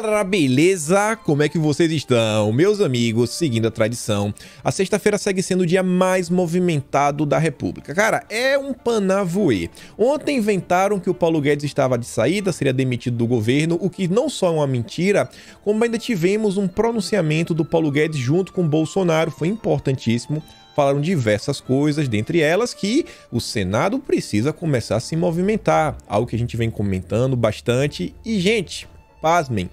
galera, beleza? Como é que vocês estão? Meus amigos, seguindo a tradição, a sexta-feira segue sendo o dia mais movimentado da República. Cara, é um panavoê. Ontem inventaram que o Paulo Guedes estava de saída, seria demitido do governo, o que não só é uma mentira, como ainda tivemos um pronunciamento do Paulo Guedes junto com Bolsonaro, foi importantíssimo falaram diversas coisas, dentre elas que o Senado precisa começar a se movimentar, algo que a gente vem comentando bastante. E, gente, pasmem,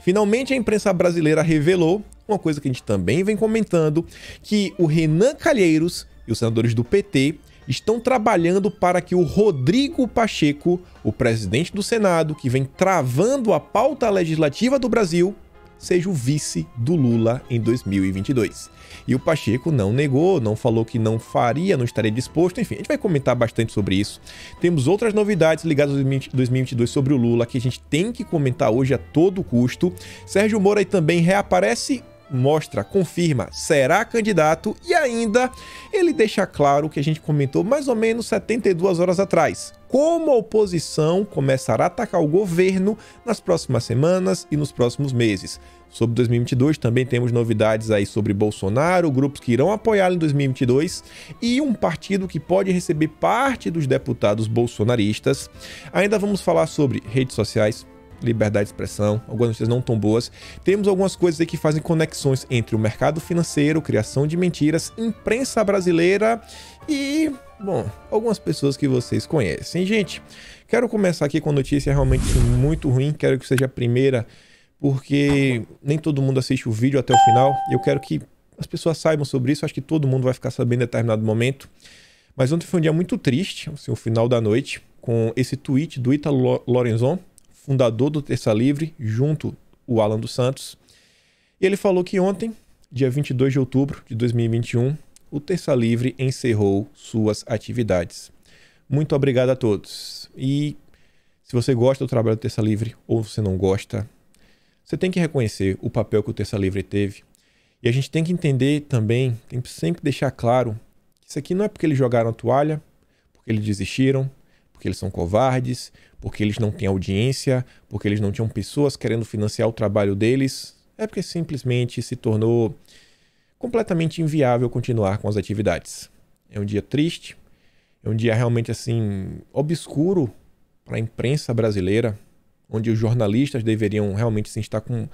Finalmente a imprensa brasileira revelou uma coisa que a gente também vem comentando, que o Renan Calheiros e os senadores do PT estão trabalhando para que o Rodrigo Pacheco, o presidente do Senado, que vem travando a pauta legislativa do Brasil, seja o vice do Lula em 2022. E o Pacheco não negou, não falou que não faria, não estaria disposto, enfim, a gente vai comentar bastante sobre isso. Temos outras novidades ligadas a 2022 sobre o Lula que a gente tem que comentar hoje a todo custo. Sérgio Moro aí também reaparece mostra, confirma, será candidato e ainda ele deixa claro o que a gente comentou mais ou menos 72 horas atrás. Como a oposição começará a atacar o governo nas próximas semanas e nos próximos meses. Sobre 2022 também temos novidades aí sobre Bolsonaro, grupos que irão apoiá-lo em 2022 e um partido que pode receber parte dos deputados bolsonaristas. Ainda vamos falar sobre redes sociais, liberdade de expressão, algumas notícias não tão boas. Temos algumas coisas aí que fazem conexões entre o mercado financeiro, criação de mentiras, imprensa brasileira e, bom, algumas pessoas que vocês conhecem. Gente, quero começar aqui com uma notícia realmente muito ruim, quero que seja a primeira, porque nem todo mundo assiste o vídeo até o final. Eu quero que as pessoas saibam sobre isso, acho que todo mundo vai ficar sabendo em determinado momento. Mas ontem foi um dia muito triste, assim, o final da noite, com esse tweet do Ita Lorenzon, fundador do Terça Livre, junto o Alan dos Santos. E ele falou que ontem, dia 22 de outubro de 2021, o Terça Livre encerrou suas atividades. Muito obrigado a todos. E se você gosta do trabalho do Terça Livre ou você não gosta, você tem que reconhecer o papel que o Terça Livre teve. E a gente tem que entender também, tem que sempre deixar claro, que isso aqui não é porque eles jogaram a toalha, porque eles desistiram, porque eles são covardes, porque eles não têm audiência, porque eles não tinham pessoas querendo financiar o trabalho deles, é porque simplesmente se tornou completamente inviável continuar com as atividades. É um dia triste, é um dia realmente assim obscuro para a imprensa brasileira, onde os jornalistas deveriam realmente se assim, estar com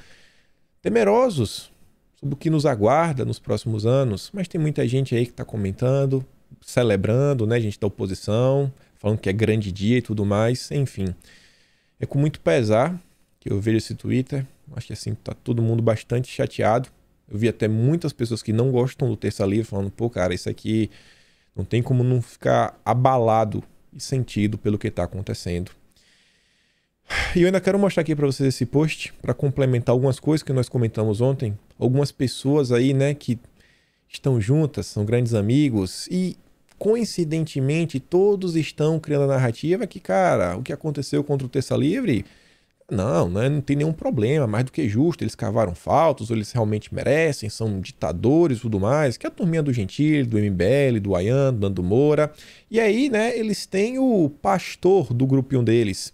temerosos sobre o que nos aguarda nos próximos anos, mas tem muita gente aí que está comentando, celebrando, né, gente da oposição, falando que é grande dia e tudo mais, enfim. É com muito pesar que eu vejo esse Twitter. Acho que assim, tá todo mundo bastante chateado. Eu vi até muitas pessoas que não gostam do Terça Livre falando, pô, cara, isso aqui não tem como não ficar abalado e sentido pelo que tá acontecendo. E eu ainda quero mostrar aqui para vocês esse post para complementar algumas coisas que nós comentamos ontem. Algumas pessoas aí, né, que estão juntas, são grandes amigos e coincidentemente, todos estão criando a narrativa que, cara, o que aconteceu contra o Terça Livre, não, né, não tem nenhum problema, mais do que justo, eles cavaram faltos, ou eles realmente merecem, são ditadores e tudo mais, que é a turminha do Gentile, do MBL, do Ayan, do Nando Moura. E aí, né, eles têm o pastor do grupinho deles,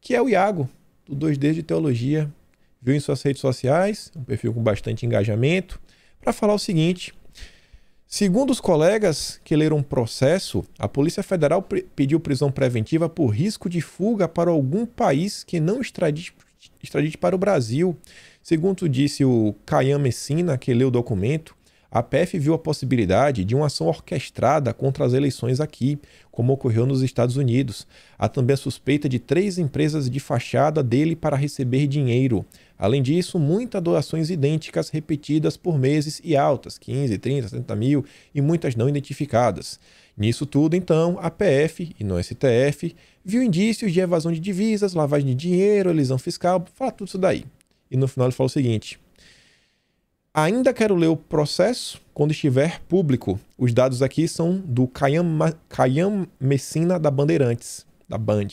que é o Iago, do 2D de Teologia, viu em suas redes sociais, um perfil com bastante engajamento, para falar o seguinte Segundo os colegas que leram o processo, a Polícia Federal pediu prisão preventiva por risco de fuga para algum país que não extradite, extradite para o Brasil. Segundo disse o Caian Messina, que leu o documento, a PF viu a possibilidade de uma ação orquestrada contra as eleições aqui, como ocorreu nos Estados Unidos. Há também a suspeita de três empresas de fachada dele para receber dinheiro. Além disso, muitas doações idênticas repetidas por meses e altas, 15, 30, 70 mil, e muitas não identificadas. Nisso tudo, então, a PF, e não STF, viu indícios de evasão de divisas, lavagem de dinheiro, elisão fiscal, fala tudo isso daí. E no final ele fala o seguinte: Ainda quero ler o processo quando estiver público. Os dados aqui são do Caian Messina da Bandeirantes, da Band.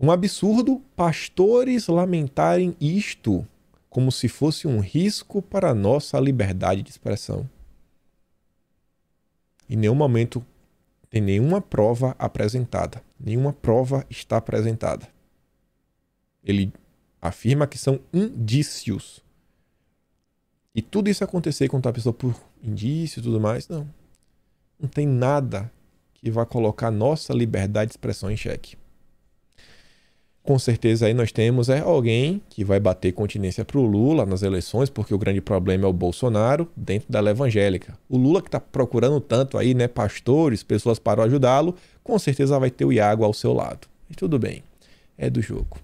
Um absurdo pastores lamentarem isto como se fosse um risco para a nossa liberdade de expressão. Em nenhum momento tem nenhuma prova apresentada. Nenhuma prova está apresentada. Ele afirma que são indícios e tudo isso acontecer com a pessoa por indício e tudo mais, não. Não tem nada que vá colocar nossa liberdade de expressão em xeque. Com certeza aí nós temos é alguém que vai bater continência para o Lula nas eleições, porque o grande problema é o Bolsonaro dentro da evangélica. O Lula que está procurando tanto aí, né, pastores, pessoas para ajudá-lo, com certeza vai ter o Iago ao seu lado. E tudo bem, é do jogo.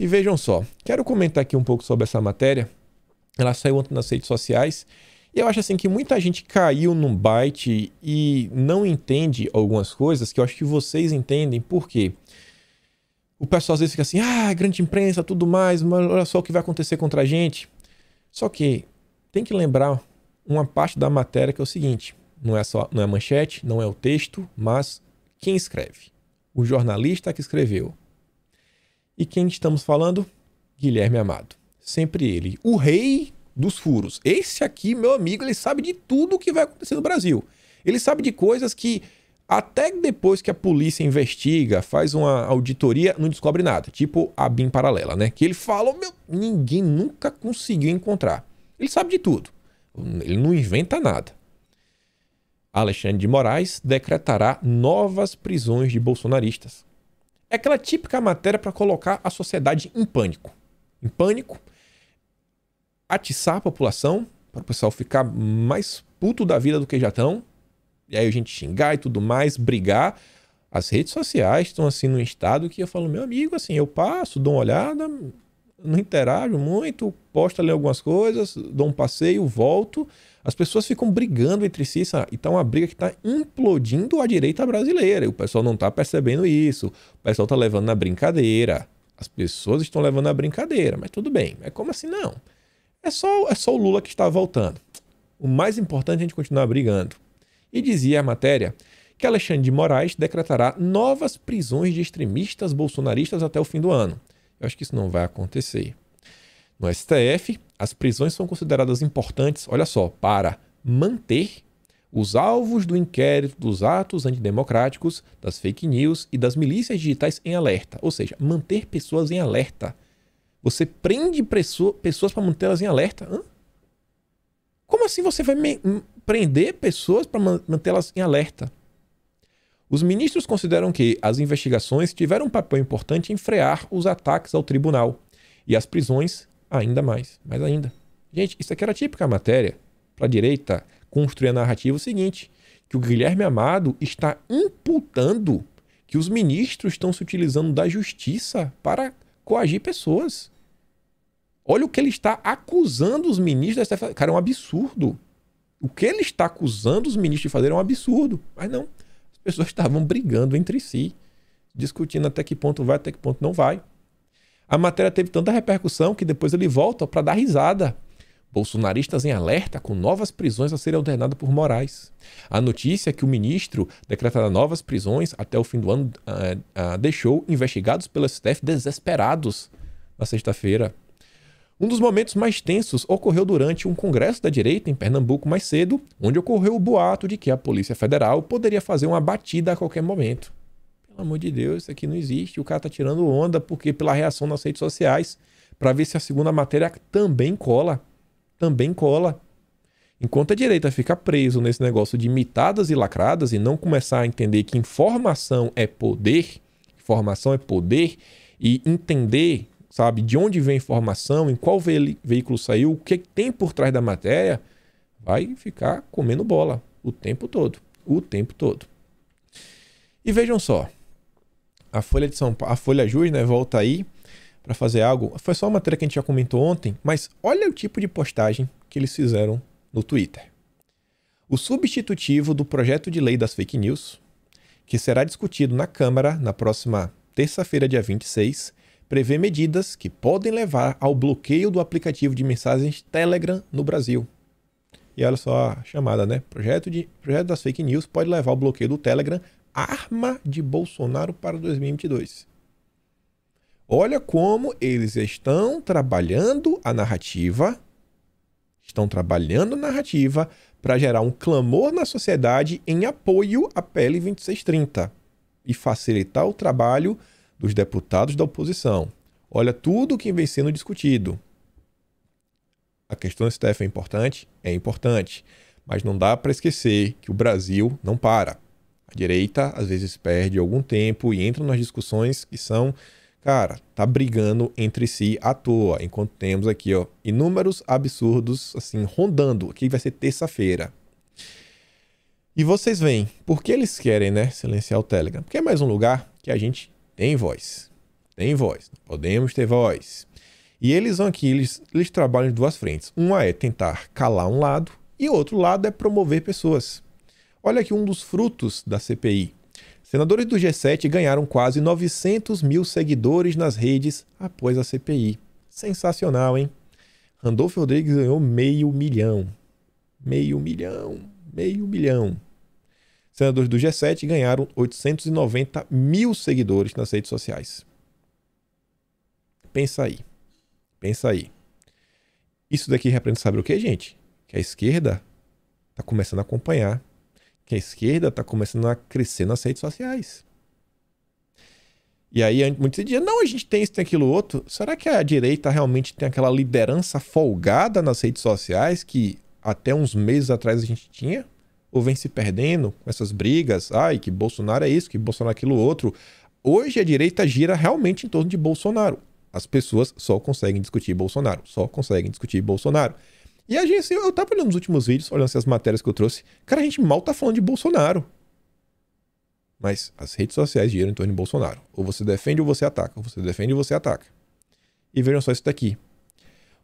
E vejam só, quero comentar aqui um pouco sobre essa matéria, ela saiu ontem nas redes sociais. E eu acho assim que muita gente caiu num byte e não entende algumas coisas que eu acho que vocês entendem. Por quê? O pessoal às vezes fica assim, ah, grande imprensa, tudo mais, mas olha só o que vai acontecer contra a gente. Só que tem que lembrar uma parte da matéria que é o seguinte: não é só não é manchete, não é o texto, mas quem escreve. O jornalista que escreveu. E quem estamos falando? Guilherme Amado sempre ele. O rei dos furos. Esse aqui, meu amigo, ele sabe de tudo o que vai acontecer no Brasil. Ele sabe de coisas que até depois que a polícia investiga, faz uma auditoria, não descobre nada. Tipo a BIM paralela, né? Que ele fala, meu, ninguém nunca conseguiu encontrar. Ele sabe de tudo. Ele não inventa nada. Alexandre de Moraes decretará novas prisões de bolsonaristas. É aquela típica matéria para colocar a sociedade em pânico. Em pânico, atiçar a população, para o pessoal ficar mais puto da vida do que já estão. E aí a gente xingar e tudo mais, brigar. As redes sociais estão assim num estado que eu falo, meu amigo, assim, eu passo, dou uma olhada, não interajo muito, posto ali algumas coisas, dou um passeio, volto. As pessoas ficam brigando entre si, e tá uma briga que está implodindo a direita brasileira. E o pessoal não está percebendo isso. O pessoal está levando na brincadeira. As pessoas estão levando na brincadeira, mas tudo bem. É como assim não? É só, é só o Lula que está voltando. O mais importante é a gente continuar brigando. E dizia a matéria que Alexandre de Moraes decretará novas prisões de extremistas bolsonaristas até o fim do ano. Eu acho que isso não vai acontecer. No STF, as prisões são consideradas importantes, olha só, para manter os alvos do inquérito dos atos antidemocráticos, das fake news e das milícias digitais em alerta, ou seja, manter pessoas em alerta. Você prende pessoas para mantê-las em alerta? Hã? Como assim você vai prender pessoas para mantê-las em alerta? Os ministros consideram que as investigações tiveram um papel importante em frear os ataques ao tribunal e as prisões ainda mais, mais ainda. Gente, isso aqui era típica matéria para a direita construir a narrativa seguinte, que o Guilherme Amado está imputando que os ministros estão se utilizando da justiça para coagir pessoas. Olha o que ele está acusando os ministros da STF. Cara, é um absurdo. O que ele está acusando os ministros de fazer é um absurdo. Mas não. As pessoas estavam brigando entre si, discutindo até que ponto vai, até que ponto não vai. A matéria teve tanta repercussão que depois ele volta para dar risada. Bolsonaristas em alerta com novas prisões a serem ordenadas por Moraes. A notícia é que o ministro decretará novas prisões até o fim do ano uh, uh, deixou investigados pela STF desesperados na sexta-feira. Um dos momentos mais tensos ocorreu durante um congresso da direita em Pernambuco mais cedo, onde ocorreu o boato de que a Polícia Federal poderia fazer uma batida a qualquer momento. Pelo amor de Deus, isso aqui não existe. O cara tá tirando onda porque pela reação nas redes sociais, para ver se a segunda matéria também cola. Também cola. Enquanto a direita fica preso nesse negócio de mitadas e lacradas e não começar a entender que informação é poder, informação é poder e entender sabe? De onde vem a informação, em qual ve veículo saiu, o que tem por trás da matéria, vai ficar comendo bola o tempo todo. O tempo todo. E vejam só, a Folha de São Paulo, a Folha Jus, né, volta aí para fazer algo. Foi só uma matéria que a gente já comentou ontem, mas olha o tipo de postagem que eles fizeram no Twitter. O substitutivo do projeto de lei das fake news, que será discutido na Câmara na próxima terça-feira, dia 26, prevê medidas que podem levar ao bloqueio do aplicativo de mensagens Telegram no Brasil. E olha só a chamada, né? Projeto, de, projeto das fake news pode levar ao bloqueio do Telegram, arma de Bolsonaro para 2022. Olha como eles estão trabalhando a narrativa, estão trabalhando a narrativa para gerar um clamor na sociedade em apoio à PL 2630 e facilitar o trabalho dos deputados da oposição. Olha tudo o que vem sendo discutido. A questão do STF é importante? É importante. Mas não dá para esquecer que o Brasil não para. A direita, às vezes, perde algum tempo e entra nas discussões que são, cara, tá brigando entre si à toa. Enquanto temos aqui, ó, inúmeros absurdos, assim, rondando. Aqui vai ser terça-feira. E vocês veem, por que eles querem, né, silenciar o Telegram? Porque é mais um lugar que a gente tem voz. Tem voz. Podemos ter voz. E eles aqui, eles, eles trabalham de duas frentes. Uma é tentar calar um lado e outro lado é promover pessoas. Olha aqui um dos frutos da CPI. Senadores do G7 ganharam quase 900 mil seguidores nas redes após a CPI. Sensacional, hein? Randolfo Rodrigues ganhou meio milhão. Meio milhão. Meio milhão senadores do G7 ganharam 890 mil seguidores nas redes sociais. Pensa aí. Pensa aí. Isso daqui representa saber o que, gente? Que a esquerda está começando a acompanhar. Que a esquerda está começando a crescer nas redes sociais. E aí muitos diziam, não, a gente tem isso, tem aquilo outro. Será que a direita realmente tem aquela liderança folgada nas redes sociais que até uns meses atrás a gente tinha? ou vem se perdendo com essas brigas. Ai, que Bolsonaro é isso, que Bolsonaro é aquilo outro. Hoje a direita gira realmente em torno de Bolsonaro. As pessoas só conseguem discutir Bolsonaro, só conseguem discutir Bolsonaro. E a gente, eu tava olhando nos últimos vídeos, olhando assim, as matérias que eu trouxe, cara, a gente mal tá falando de Bolsonaro. Mas as redes sociais giram em torno de Bolsonaro. Ou você defende ou você ataca, ou você defende ou você ataca. E vejam só isso daqui.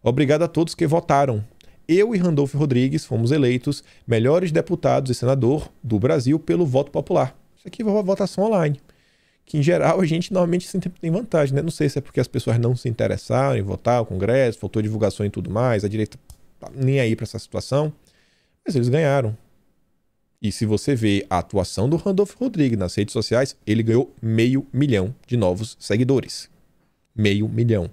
Obrigado a todos que votaram eu e Randolfo Rodrigues fomos eleitos melhores deputados e senador do Brasil pelo voto popular. Isso aqui é uma votação online. Que em geral a gente normalmente sempre tem vantagem, né? Não sei se é porque as pessoas não se interessaram em votar, o Congresso, faltou divulgação e tudo mais, a direita tá nem aí para essa situação. Mas eles ganharam. E se você vê a atuação do Randolfo Rodrigues nas redes sociais, ele ganhou meio milhão de novos seguidores. Meio milhão.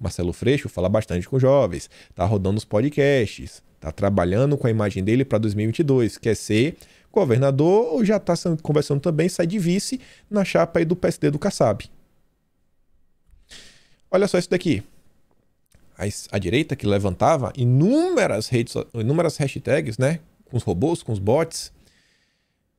Marcelo Freixo fala bastante com jovens, tá rodando os podcasts, tá trabalhando com a imagem dele para 2022, quer ser governador ou já está conversando também, sai de vice na chapa aí do PSD do Kassab. Olha só isso daqui. A, a direita que levantava inúmeras, redes, inúmeras hashtags, né? Com os robôs, com os bots.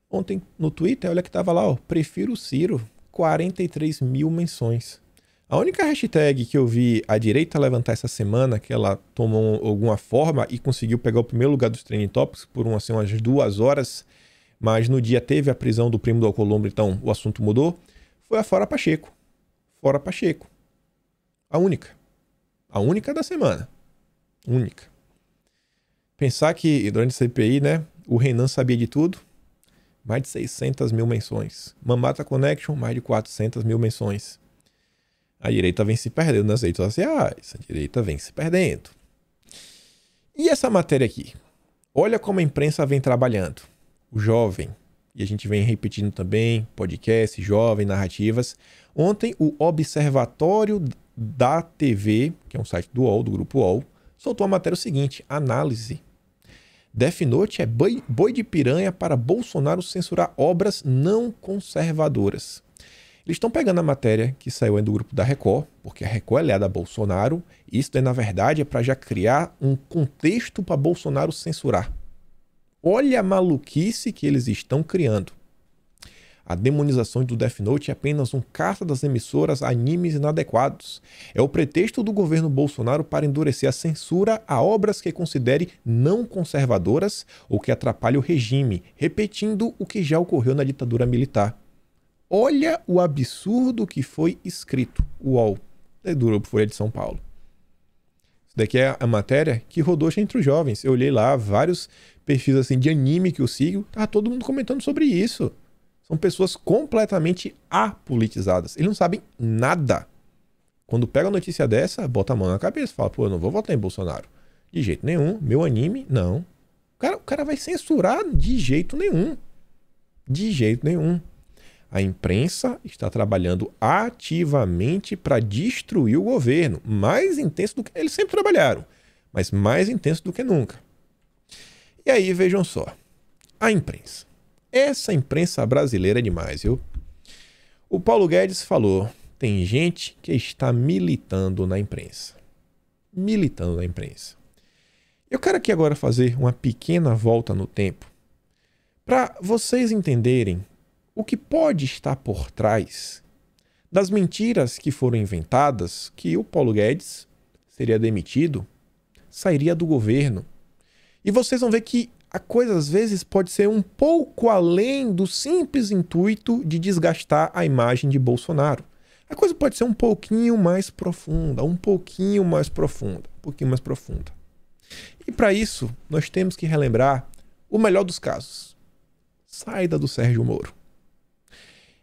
Ontem no Twitter, olha que tava lá, ó. Prefiro o Ciro. 43 mil menções. A única hashtag que eu vi a direita levantar essa semana, que ela tomou alguma forma e conseguiu pegar o primeiro lugar dos Trending Topics por um, assim, umas duas horas, mas no dia teve a prisão do primo do Alcolumbre, então o assunto mudou, foi a Fora Pacheco. Fora Pacheco. A única. A única da semana. Única. Pensar que durante a CPI, né, o Renan sabia de tudo. Mais de 600 mil menções. Mamata Connection, mais de 400 mil menções. A direita vem se perdendo nas redes sociais. A direita vem se perdendo. E essa matéria aqui? Olha como a imprensa vem trabalhando. O jovem. E a gente vem repetindo também, podcast, jovem, narrativas. Ontem, o Observatório da TV, que é um site do UOL, do grupo UOL, soltou a matéria o seguinte: análise. Death Note é boi de piranha para Bolsonaro censurar obras não conservadoras. Eles estão pegando a matéria que saiu aí do grupo da Record, porque a Record é aliada a Bolsonaro. Isso daí, na verdade, é para já criar um contexto para Bolsonaro censurar. Olha a maluquice que eles estão criando. A demonização do Death Note é apenas um caça das emissoras animes inadequados. É o pretexto do governo Bolsonaro para endurecer a censura a obras que considere não conservadoras ou que atrapalhe o regime, repetindo o que já ocorreu na ditadura militar. Olha o absurdo que foi escrito. UOL. É Durou por Folha de São Paulo. Isso daqui é a matéria que rodou entre os jovens. Eu olhei lá vários perfis assim de anime que eu sigo. Tá todo mundo comentando sobre isso. São pessoas completamente apolitizadas. Eles não sabem nada. Quando pega uma notícia dessa, bota a mão na cabeça e fala: pô, eu não vou votar em Bolsonaro. De jeito nenhum. Meu anime, não. O cara, o cara vai censurar de jeito nenhum. De jeito nenhum. A imprensa está trabalhando ativamente para destruir o governo, mais intenso do que eles sempre trabalharam, mas mais intenso do que nunca. E aí vejam só, a imprensa. Essa imprensa brasileira é demais, viu? O Paulo Guedes falou: tem gente que está militando na imprensa. Militando na imprensa. Eu quero aqui agora fazer uma pequena volta no tempo para vocês entenderem o que pode estar por trás das mentiras que foram inventadas que o Paulo Guedes seria demitido, sairia do governo. E vocês vão ver que a coisa às vezes pode ser um pouco além do simples intuito de desgastar a imagem de Bolsonaro. A coisa pode ser um pouquinho mais profunda, um pouquinho mais profunda, um pouquinho mais profunda. E para isso, nós temos que relembrar o melhor dos casos. Saída do Sérgio Moro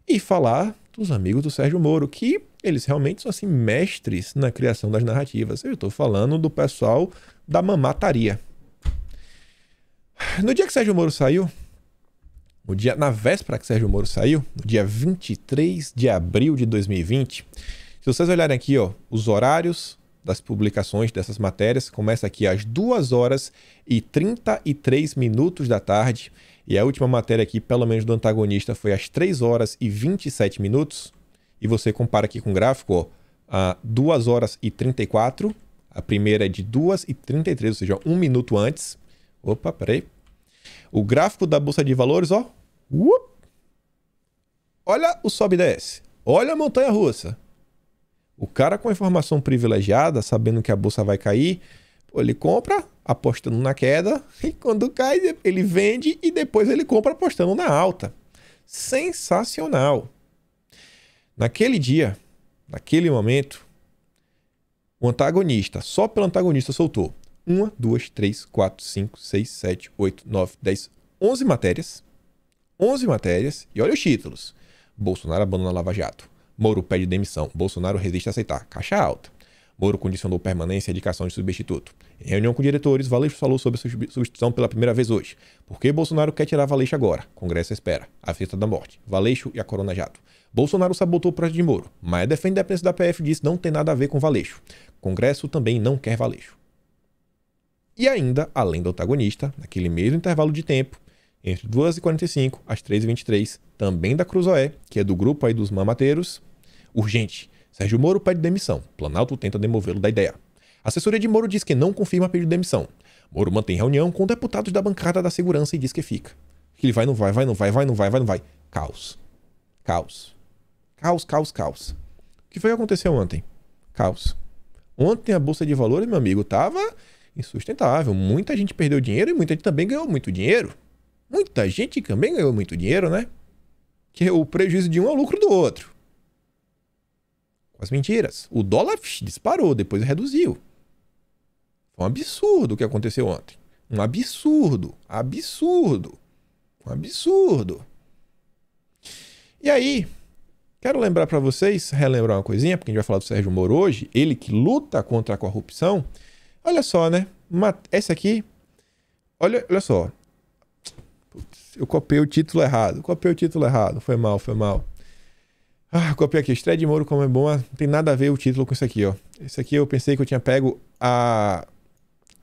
e falar dos amigos do Sérgio Moro, que eles realmente são assim mestres na criação das narrativas. Eu estou falando do pessoal da mamataria. No dia que Sérgio Moro saiu, no dia, na véspera que Sérgio Moro saiu, no dia 23 de abril de 2020, se vocês olharem aqui, ó, os horários das publicações dessas matérias, começa aqui às 2 horas e 33 minutos da tarde e a última matéria aqui, pelo menos do antagonista, foi às 3 horas e 27 minutos. E você compara aqui com o gráfico, ó, a 2 horas e 34. A primeira é de 2 e 33, ou seja, um minuto antes. Opa, peraí. O gráfico da Bolsa de Valores, ó. Olha o sobe e desce. Olha a montanha russa. O cara com informação privilegiada, sabendo que a bolsa vai cair, ele compra, apostando na queda e quando cai ele vende e depois ele compra apostando na alta. Sensacional. Naquele dia, naquele momento, o antagonista, só pelo antagonista soltou 1, 2, 3, 4, 5, 6, 7, 8, 9, 10, 11 matérias. 11 matérias e olha os títulos. Bolsonaro abandona Lava Jato. Moro pede demissão. Bolsonaro resiste a aceitar. Caixa alta. Moro condicionou permanência e indicação de substituto. Em reunião com diretores, Valeixo falou sobre a substituição pela primeira vez hoje. Por que Bolsonaro quer tirar Valeixo agora? Congresso espera. A festa da morte. Valeixo e a Corona Jato. Bolsonaro sabotou o projeto de Moro, mas defende a independência da PF e diz não tem nada a ver com Valeixo. Congresso também não quer Valeixo. E ainda, além do antagonista, naquele mesmo intervalo de tempo, entre 2h45 às 3h23, também da Cruzoé, que é do grupo aí dos mamateiros, urgente. Sérgio Moro pede demissão. Planalto tenta demovê-lo da ideia. A assessoria de Moro diz que não confirma pedido de demissão. Moro mantém reunião com deputados da bancada da segurança e diz que fica. Ele vai, não vai, vai, não vai, vai, não vai, vai, não vai. Caos. Caos. Caos, caos, caos. O que foi que aconteceu ontem? Caos. Ontem a bolsa de valores, meu amigo, estava insustentável. Muita gente perdeu dinheiro e muita gente também ganhou muito dinheiro. Muita gente também ganhou muito dinheiro, né? Que o prejuízo de um é o lucro do outro com as mentiras. O dólar disparou, depois reduziu. Foi um absurdo o que aconteceu ontem. Um absurdo, absurdo, um absurdo. E aí, quero lembrar para vocês, relembrar uma coisinha, porque a gente vai falar do Sérgio Moro hoje, ele que luta contra a corrupção. Olha só, né? Uma, essa aqui, olha, olha só. Putz, eu copiei o título errado, copiei o título errado, foi mal, foi mal. Ah, copiei aqui. Estreia de Moro como é boa. Ah, não tem nada a ver o título com isso aqui, ó. Esse aqui eu pensei que eu tinha pego a.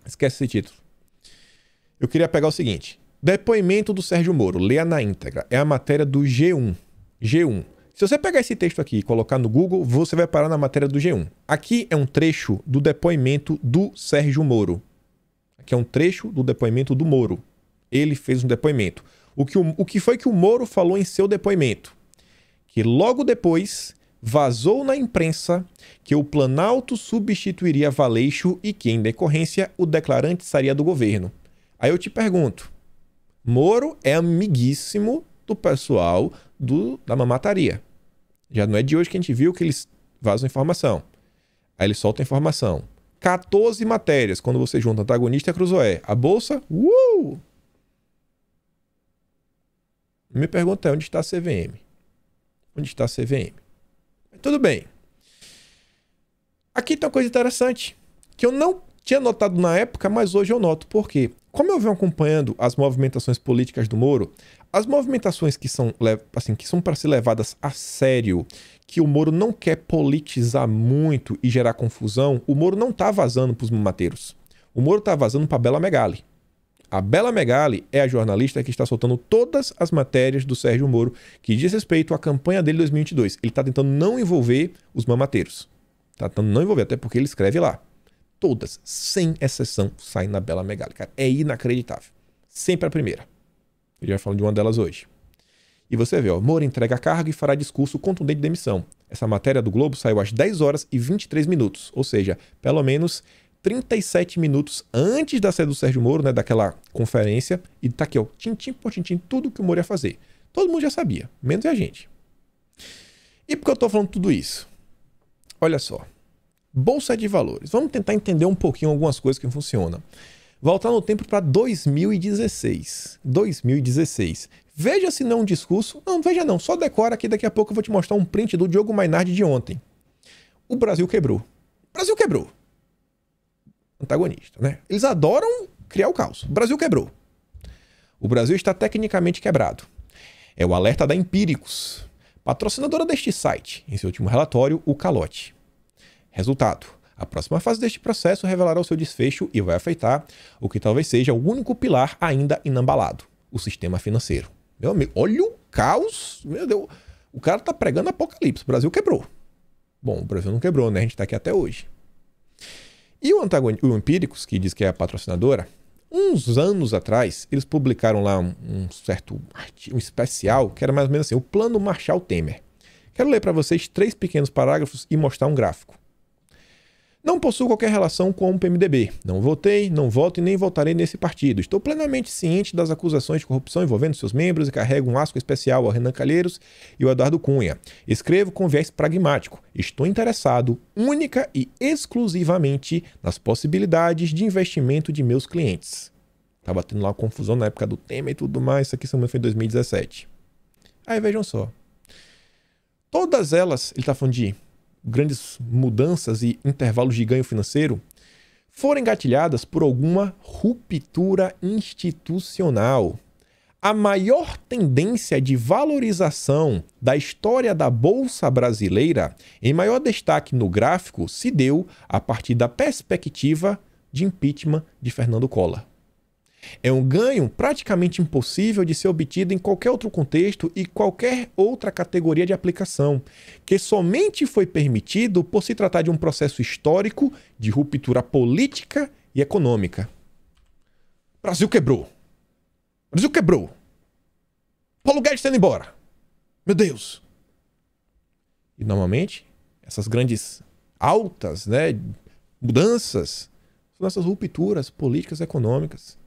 Esquece esse título. Eu queria pegar o seguinte: Depoimento do Sérgio Moro. Leia na íntegra. É a matéria do G1. G1. Se você pegar esse texto aqui e colocar no Google, você vai parar na matéria do G1. Aqui é um trecho do depoimento do Sérgio Moro. Aqui é um trecho do depoimento do Moro. Ele fez um depoimento. O que, o, o que foi que o Moro falou em seu depoimento? que logo depois vazou na imprensa que o Planalto substituiria Valeixo e que, em decorrência, o declarante sairia do governo. Aí eu te pergunto: Moro é amiguíssimo do pessoal do, da mamataria. Já não é de hoje que a gente viu que eles vazam informação. Aí ele solta informação. 14 matérias quando você junta antagonista e cruzoé. A bolsa, uh! Me pergunta é onde está a CVM onde está a CVM. Tudo bem. Aqui tem uma coisa interessante que eu não tinha notado na época, mas hoje eu noto. Por quê? Como eu venho acompanhando as movimentações políticas do Moro, as movimentações que são assim, que são para ser levadas a sério, que o Moro não quer politizar muito e gerar confusão, o Moro não está vazando para os mamateiros. O Moro está vazando para Bela Megali. A Bela Megali é a jornalista que está soltando todas as matérias do Sérgio Moro que diz respeito à campanha dele 2022. Ele está tentando não envolver os mamateiros. Está tentando não envolver, até porque ele escreve lá. Todas, sem exceção, saem na Bela Megali. Cara, é inacreditável. Sempre a primeira. Ele vai falando de uma delas hoje. E você vê, ó, Moro entrega cargo e fará discurso contundente de demissão. Essa matéria do Globo saiu às 10 horas e 23 minutos, ou seja, pelo menos 37 minutos antes da saída do Sérgio Moro, né, daquela conferência, e tá aqui, ó, tintim por tintim, tudo que o Moro ia fazer. Todo mundo já sabia, menos a gente. E por que eu tô falando tudo isso? Olha só. Bolsa de valores. Vamos tentar entender um pouquinho algumas coisas que funcionam. Voltar no tempo para 2016. 2016. Veja se não é um discurso. Não, veja não. Só decora aqui. daqui a pouco eu vou te mostrar um print do Diogo Mainardi de ontem. O Brasil quebrou. O Brasil quebrou antagonista, né? Eles adoram criar o caos. O Brasil quebrou. O Brasil está tecnicamente quebrado. É o alerta da Empíricos, patrocinadora deste site, em seu último relatório, o Calote. Resultado: a próxima fase deste processo revelará o seu desfecho e vai afetar o que talvez seja o único pilar ainda inambalado: o sistema financeiro. Meu amigo, olha o caos. Meu Deus, o cara tá pregando apocalipse. O Brasil quebrou. Bom, o Brasil não quebrou, né? A gente tá aqui até hoje. E o, o Empíricos, que diz que é a patrocinadora, uns anos atrás, eles publicaram lá um, um certo um especial que era mais ou menos assim: o Plano Marshall Temer. Quero ler para vocês três pequenos parágrafos e mostrar um gráfico. Não possuo qualquer relação com o PMDB. Não votei, não voto e nem votarei nesse partido. Estou plenamente ciente das acusações de corrupção envolvendo seus membros e carrego um asco especial ao Renan Calheiros e ao Eduardo Cunha. Escrevo com viés pragmático. Estou interessado única e exclusivamente nas possibilidades de investimento de meus clientes. estava tá batendo lá uma confusão na época do tema e tudo mais. Isso aqui foi em 2017. Aí vejam só. Todas elas, ele está falando de grandes mudanças e intervalos de ganho financeiro foram engatilhadas por alguma ruptura institucional. A maior tendência de valorização da história da Bolsa Brasileira, em maior destaque no gráfico, se deu a partir da perspectiva de impeachment de Fernando Collor. É um ganho praticamente impossível de ser obtido em qualquer outro contexto e qualquer outra categoria de aplicação, que somente foi permitido por se tratar de um processo histórico de ruptura política e econômica. Brasil quebrou. Brasil quebrou. Paulo Guedes está indo embora. Meu Deus. E normalmente, essas grandes altas, né, mudanças, são essas rupturas políticas e econômicas.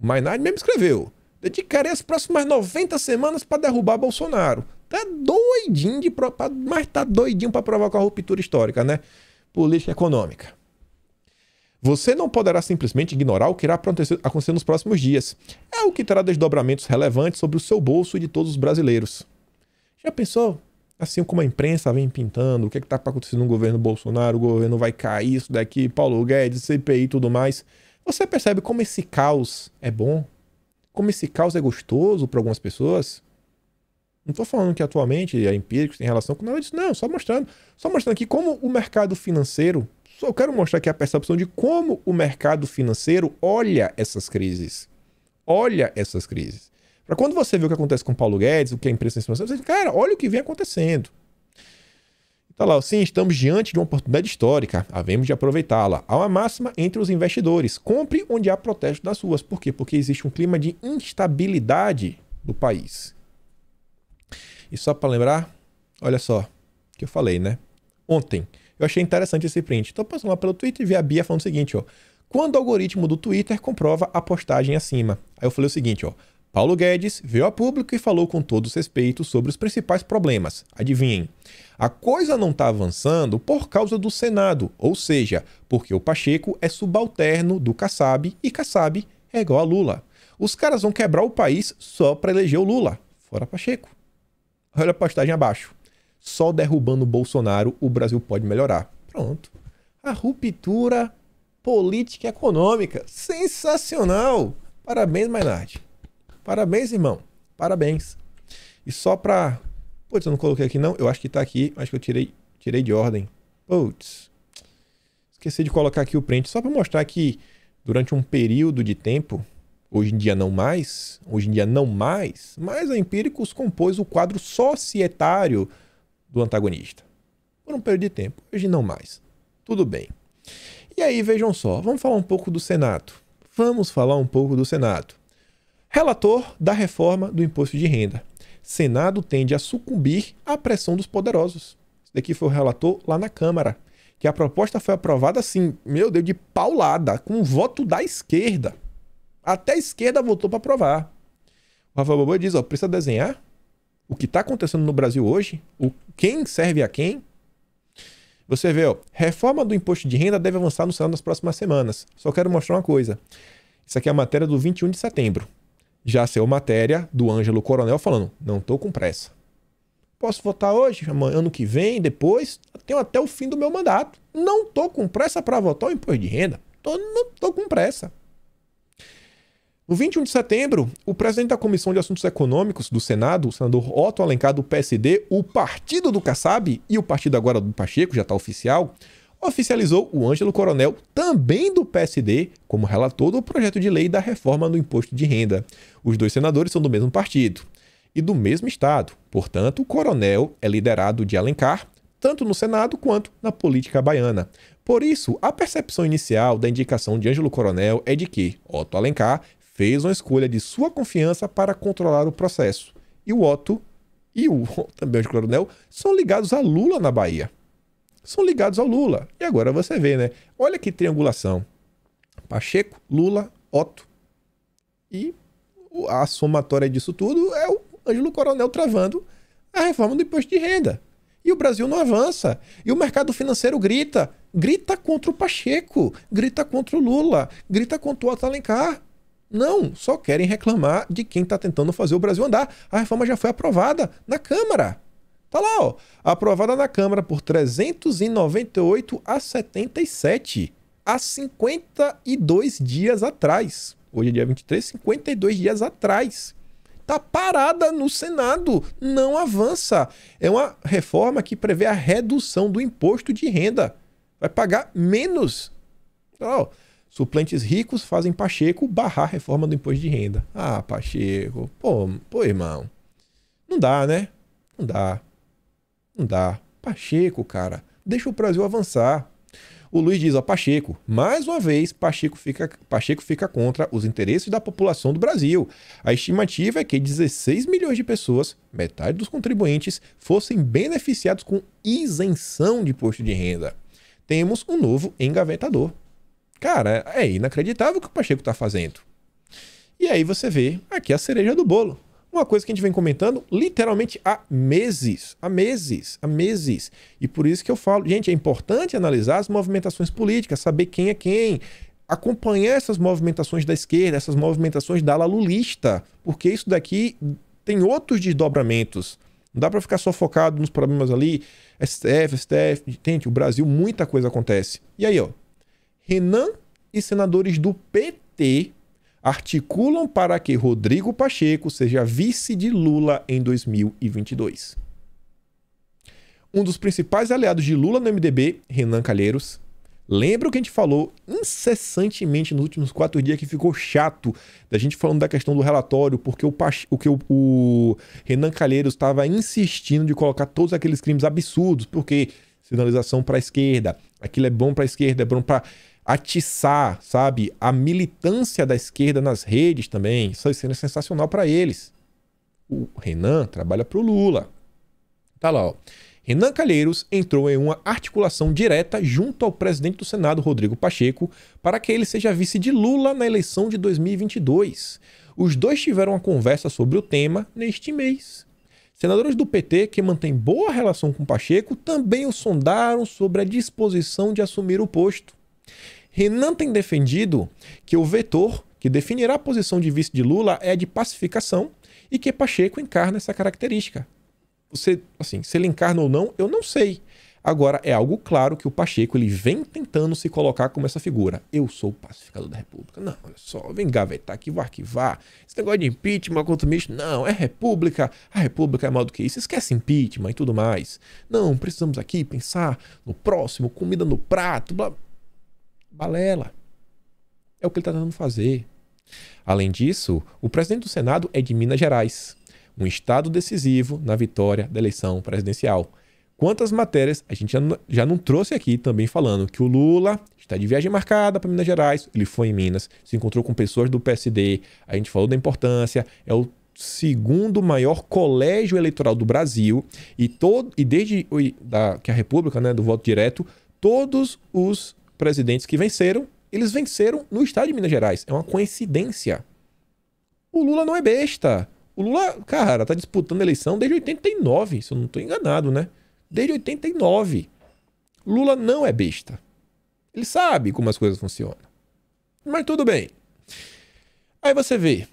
O Mainardi mesmo escreveu. Dedicarei as próximas 90 semanas para derrubar Bolsonaro. Tá doidinho de pro... mas tá doidinho para provocar a ruptura histórica, né? Política econômica. Você não poderá simplesmente ignorar o que irá acontecer nos próximos dias. É o que terá desdobramentos relevantes sobre o seu bolso e de todos os brasileiros. Já pensou? Assim como a imprensa vem pintando, o que é está acontecendo no governo Bolsonaro, o governo vai cair, isso daqui, Paulo Guedes, CPI e tudo mais. Você percebe como esse caos é bom? Como esse caos é gostoso para algumas pessoas? Não estou falando que atualmente é empírico, tem relação com nada disso, não, só mostrando. Só mostrando aqui como o mercado financeiro. Só quero mostrar aqui a percepção de como o mercado financeiro olha essas crises. Olha essas crises. Para quando você vê o que acontece com o Paulo Guedes, o que a imprensa tem você diz, cara, olha o que vem acontecendo. Tá lá, sim, estamos diante de uma oportunidade histórica, havemos de aproveitá-la. Há uma máxima entre os investidores: compre onde há protesto das ruas. Por quê? Porque existe um clima de instabilidade no país. E só para lembrar, olha só, o que eu falei, né? Ontem, eu achei interessante esse print. Então, passando lá pelo Twitter e vi a Bia falando o seguinte, ó. Quando o algoritmo do Twitter comprova a postagem acima. Aí eu falei o seguinte, ó. Paulo Guedes veio a público e falou com todo respeito sobre os principais problemas. Adivinhem, a coisa não está avançando por causa do Senado, ou seja, porque o Pacheco é subalterno do Kassab e Kassab é igual a Lula. Os caras vão quebrar o país só para eleger o Lula, fora Pacheco. Olha a postagem abaixo. Só derrubando o Bolsonaro o Brasil pode melhorar. Pronto. A ruptura política e econômica. Sensacional! Parabéns, Maynard. Parabéns, irmão. Parabéns. E só pra. Putz, eu não coloquei aqui, não. Eu acho que tá aqui, acho que eu tirei, tirei de ordem. Putz. Esqueci de colocar aqui o print, só pra mostrar que durante um período de tempo, hoje em dia não mais, hoje em dia não mais, mas a Empíricos compôs o quadro societário do antagonista. Por um período de tempo, hoje não mais. Tudo bem. E aí, vejam só, vamos falar um pouco do Senado. Vamos falar um pouco do Senado. Relator da reforma do imposto de renda. Senado tende a sucumbir à pressão dos poderosos. Isso daqui foi o relator lá na Câmara. Que a proposta foi aprovada assim, meu Deus, de paulada, com um voto da esquerda. Até a esquerda votou para aprovar. O Rafael Boboi diz: ó, precisa desenhar o que está acontecendo no Brasil hoje, o quem serve a quem. Você vê, ó, reforma do imposto de renda deve avançar no Senado nas próximas semanas. Só quero mostrar uma coisa. Isso aqui é a matéria do 21 de setembro já saiu matéria do Ângelo Coronel falando: não estou com pressa. Posso votar hoje, amanhã, ano que vem, depois, tenho até o fim do meu mandato. Não estou com pressa para votar o imposto de renda. Tô, não estou com pressa. No 21 de setembro, o presidente da Comissão de Assuntos Econômicos do Senado, o senador Otto Alencar do PSD, o partido do Kassab e o partido agora do Pacheco, já está oficial, oficializou o Ângelo Coronel, também do PSD, como relator do projeto de lei da reforma do imposto de renda. Os dois senadores são do mesmo partido e do mesmo estado. Portanto, o Coronel é liderado de Alencar, tanto no Senado quanto na política baiana. Por isso, a percepção inicial da indicação de Ângelo Coronel é de que Otto Alencar fez uma escolha de sua confiança para controlar o processo. E o Otto e o também o Coronel são ligados a Lula na Bahia são ligados ao Lula. E agora você vê, né? Olha que triangulação. Pacheco, Lula, Otto. E a somatória disso tudo é o Ângelo Coronel travando a reforma do imposto de renda. E o Brasil não avança. E o mercado financeiro grita. Grita contra o Pacheco, grita contra o Lula, grita contra o Otto Alencar. Não, só querem reclamar de quem está tentando fazer o Brasil andar. A reforma já foi aprovada na Câmara. Tá lá, ó. Aprovada na Câmara por 398 a 77. Há 52 dias atrás. Hoje é dia 23, 52 dias atrás. Tá parada no Senado, não avança. É uma reforma que prevê a redução do imposto de renda. Vai pagar menos. Tá ó, suplentes ricos fazem Pacheco barrar a reforma do imposto de renda. Ah, Pacheco, pô, pô, irmão. Não dá, né? Não dá. Não dá. Pacheco, cara, deixa o Brasil avançar. O Luiz diz, ó, Pacheco, mais uma vez, Pacheco fica, Pacheco fica contra os interesses da população do Brasil. A estimativa é que 16 milhões de pessoas, metade dos contribuintes, fossem beneficiados com isenção de imposto de renda. Temos um novo engavetador. Cara, é inacreditável o que o Pacheco está fazendo. E aí você vê aqui a cereja do bolo. Uma coisa que a gente vem comentando literalmente há meses, há meses, há meses. E por isso que eu falo, gente, é importante analisar as movimentações políticas, saber quem é quem, acompanhar essas movimentações da esquerda, essas movimentações da ala lulista, porque isso daqui tem outros desdobramentos. Não dá para ficar só focado nos problemas ali, STF, STF, gente, O Brasil, muita coisa acontece. E aí, ó, Renan e senadores do PT articulam para que Rodrigo Pacheco seja vice de Lula em 2022. Um dos principais aliados de Lula no MDB, Renan Calheiros, lembra o que a gente falou incessantemente nos últimos quatro dias que ficou chato da gente falando da questão do relatório, porque o, Pache... o que o, o Renan Calheiros estava insistindo de colocar todos aqueles crimes absurdos, porque sinalização para a esquerda, aquilo é bom para a esquerda, é bom para atiçar, sabe, a militância da esquerda nas redes também. Isso seria sensacional para eles. O Renan trabalha para o Lula. Tá lá, ó. Renan Calheiros entrou em uma articulação direta junto ao presidente do Senado, Rodrigo Pacheco, para que ele seja vice de Lula na eleição de 2022. Os dois tiveram uma conversa sobre o tema neste mês. Senadores do PT, que mantêm boa relação com Pacheco, também o sondaram sobre a disposição de assumir o posto. Renan tem defendido que o vetor que definirá a posição de vice de Lula é de pacificação e que Pacheco encarna essa característica. Você, assim, se ele encarna ou não, eu não sei. Agora, é algo claro que o Pacheco ele vem tentando se colocar como essa figura. Eu sou o pacificador da República. Não, olha só, vem gavetar aqui, vou arquivar. Esse negócio de impeachment contra ministro, não, é República. A República é maior do que isso. Esquece impeachment e tudo mais. Não, precisamos aqui pensar no próximo, comida no prato, blá. Balela. É o que ele está tentando fazer. Além disso, o presidente do Senado é de Minas Gerais, um estado decisivo na vitória da eleição presidencial. Quantas matérias a gente já não, trouxe aqui também falando que o Lula está de viagem marcada para Minas Gerais, ele foi em Minas, se encontrou com pessoas do PSD, a gente falou da importância, é o segundo maior colégio eleitoral do Brasil e todo e desde o, da, que a República, né, do voto direto, todos os presidentes que venceram, eles venceram no estado de Minas Gerais. É uma coincidência. O Lula não é besta. O Lula, cara, tá disputando a eleição desde 89, se eu não tô enganado, né? Desde 89. Lula não é besta. Ele sabe como as coisas funcionam. Mas tudo bem. Aí você vê,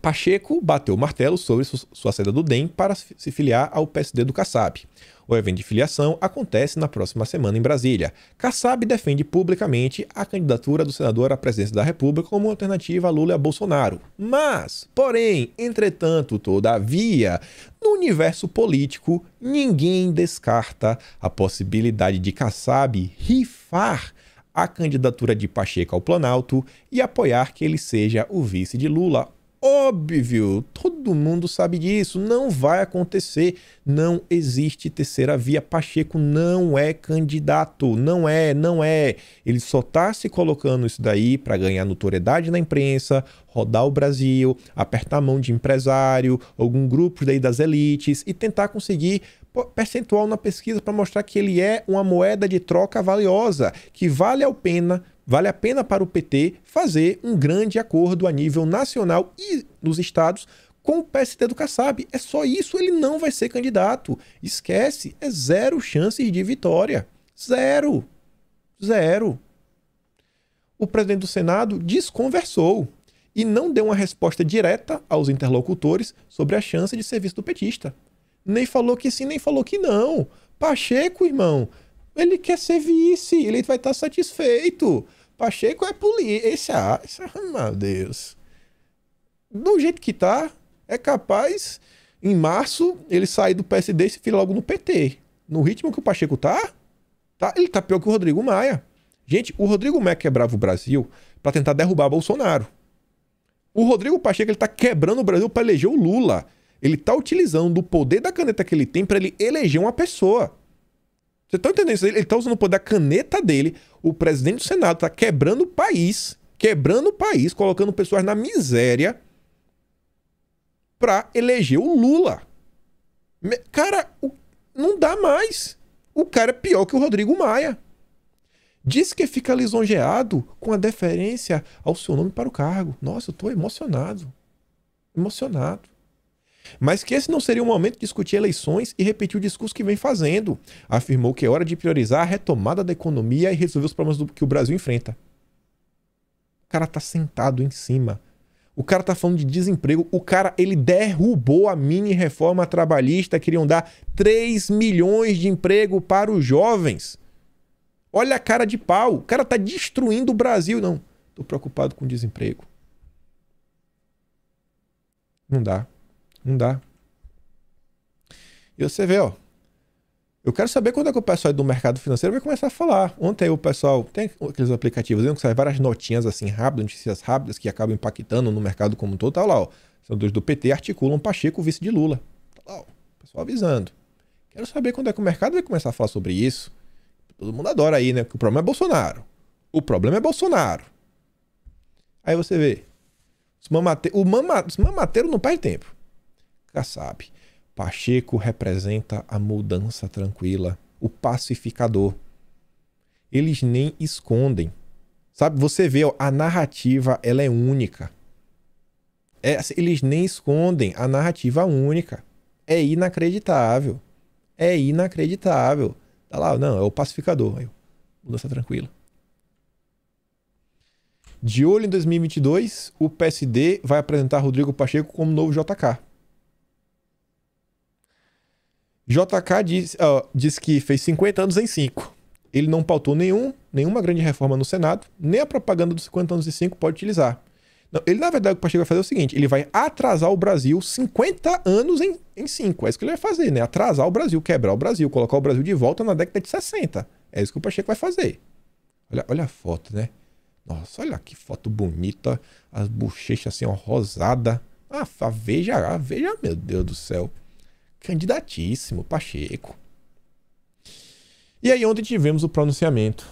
Pacheco bateu o martelo sobre sua saída do DEM para se filiar ao PSD do Kassab. O evento de filiação acontece na próxima semana em Brasília. Kassab defende publicamente a candidatura do senador à presidência da República como alternativa a Lula e a Bolsonaro. Mas, porém, entretanto, todavia, no universo político, ninguém descarta a possibilidade de Kassab rifar a candidatura de Pacheco ao Planalto e apoiar que ele seja o vice de Lula Óbvio, todo mundo sabe disso, não vai acontecer, não existe terceira via. Pacheco não é candidato, não é, não é. Ele só está se colocando isso daí para ganhar notoriedade na imprensa, rodar o Brasil, apertar a mão de empresário, algum grupo daí das elites e tentar conseguir percentual na pesquisa para mostrar que ele é uma moeda de troca valiosa, que vale a pena vale a pena para o PT fazer um grande acordo a nível nacional e nos estados com o PSD do Kassab. É só isso, ele não vai ser candidato. Esquece, é zero chances de vitória. Zero. Zero. O presidente do Senado desconversou e não deu uma resposta direta aos interlocutores sobre a chance de serviço do petista. Nem falou que sim, nem falou que não. Pacheco, irmão, ele quer ser vice, ele vai estar tá satisfeito. Pacheco é polícia. É é meu Deus. Do jeito que tá, é capaz, em março, ele sair do PSD e se fila logo no PT. No ritmo que o Pacheco tá, tá ele tá pior que o Rodrigo Maia. Gente, o Rodrigo Maia quebrava o Brasil para tentar derrubar Bolsonaro. O Rodrigo Pacheco ele tá quebrando o Brasil para eleger o Lula. Ele tá utilizando o poder da caneta que ele tem para ele eleger uma pessoa. Você tá entendendo isso? Ele está usando o poder da caneta dele. O presidente do Senado está quebrando o país, quebrando o país, colocando pessoas na miséria pra eleger o Lula. Cara, não dá mais. O cara é pior que o Rodrigo Maia. Diz que fica lisonjeado com a deferência ao seu nome para o cargo. Nossa, eu tô emocionado. Emocionado. Mas que esse não seria o momento de discutir eleições e repetir o discurso que vem fazendo. Afirmou que é hora de priorizar a retomada da economia e resolver os problemas do, que o Brasil enfrenta. O cara tá sentado em cima. O cara tá falando de desemprego. O cara, ele derrubou a mini reforma trabalhista. Queriam dar 3 milhões de emprego para os jovens. Olha a cara de pau. O cara tá destruindo o Brasil. Não, tô preocupado com desemprego. Não dá. Não dá. E você vê, ó. Eu quero saber quando é que o pessoal do mercado financeiro vai começar a falar. Ontem o pessoal tem aqueles aplicativos né, que saem várias notinhas assim rápidas, notícias rápidas que acabam impactando no mercado como um todo. Tá lá, ó. São dois do PT articulam Pacheco, vice de Lula. Tá lá, ó. O pessoal avisando. Quero saber quando é que o mercado vai começar a falar sobre isso. Todo mundo adora aí, né? Porque o problema é Bolsonaro. O problema é Bolsonaro. Aí você vê. Os mamate... O mama... Os mamateiros não perdem tempo. Kassab. Pacheco representa a mudança tranquila, o pacificador. Eles nem escondem. Sabe, você vê, ó, a narrativa ela é única. É, eles nem escondem a narrativa única. É inacreditável. É inacreditável. Tá lá, não, é o pacificador. Aí, mudança tranquila. De olho em 2022, o PSD vai apresentar Rodrigo Pacheco como novo JK. JK diz, uh, diz que fez 50 anos em 5. Ele não pautou nenhum, nenhuma grande reforma no Senado, nem a propaganda dos 50 anos em 5 pode utilizar. Não, ele, na verdade, o Pacheco vai fazer é o seguinte: ele vai atrasar o Brasil 50 anos em, em 5. É isso que ele vai fazer, né? Atrasar o Brasil, quebrar o Brasil, colocar o Brasil de volta na década de 60. É isso que o Pacheco vai fazer. Olha, olha a foto, né? Nossa, olha que foto bonita. As bochechas assim, ó, rosada. Ah, veja, ah, veja, meu Deus do céu. Candidatíssimo, Pacheco. E aí ontem tivemos o pronunciamento.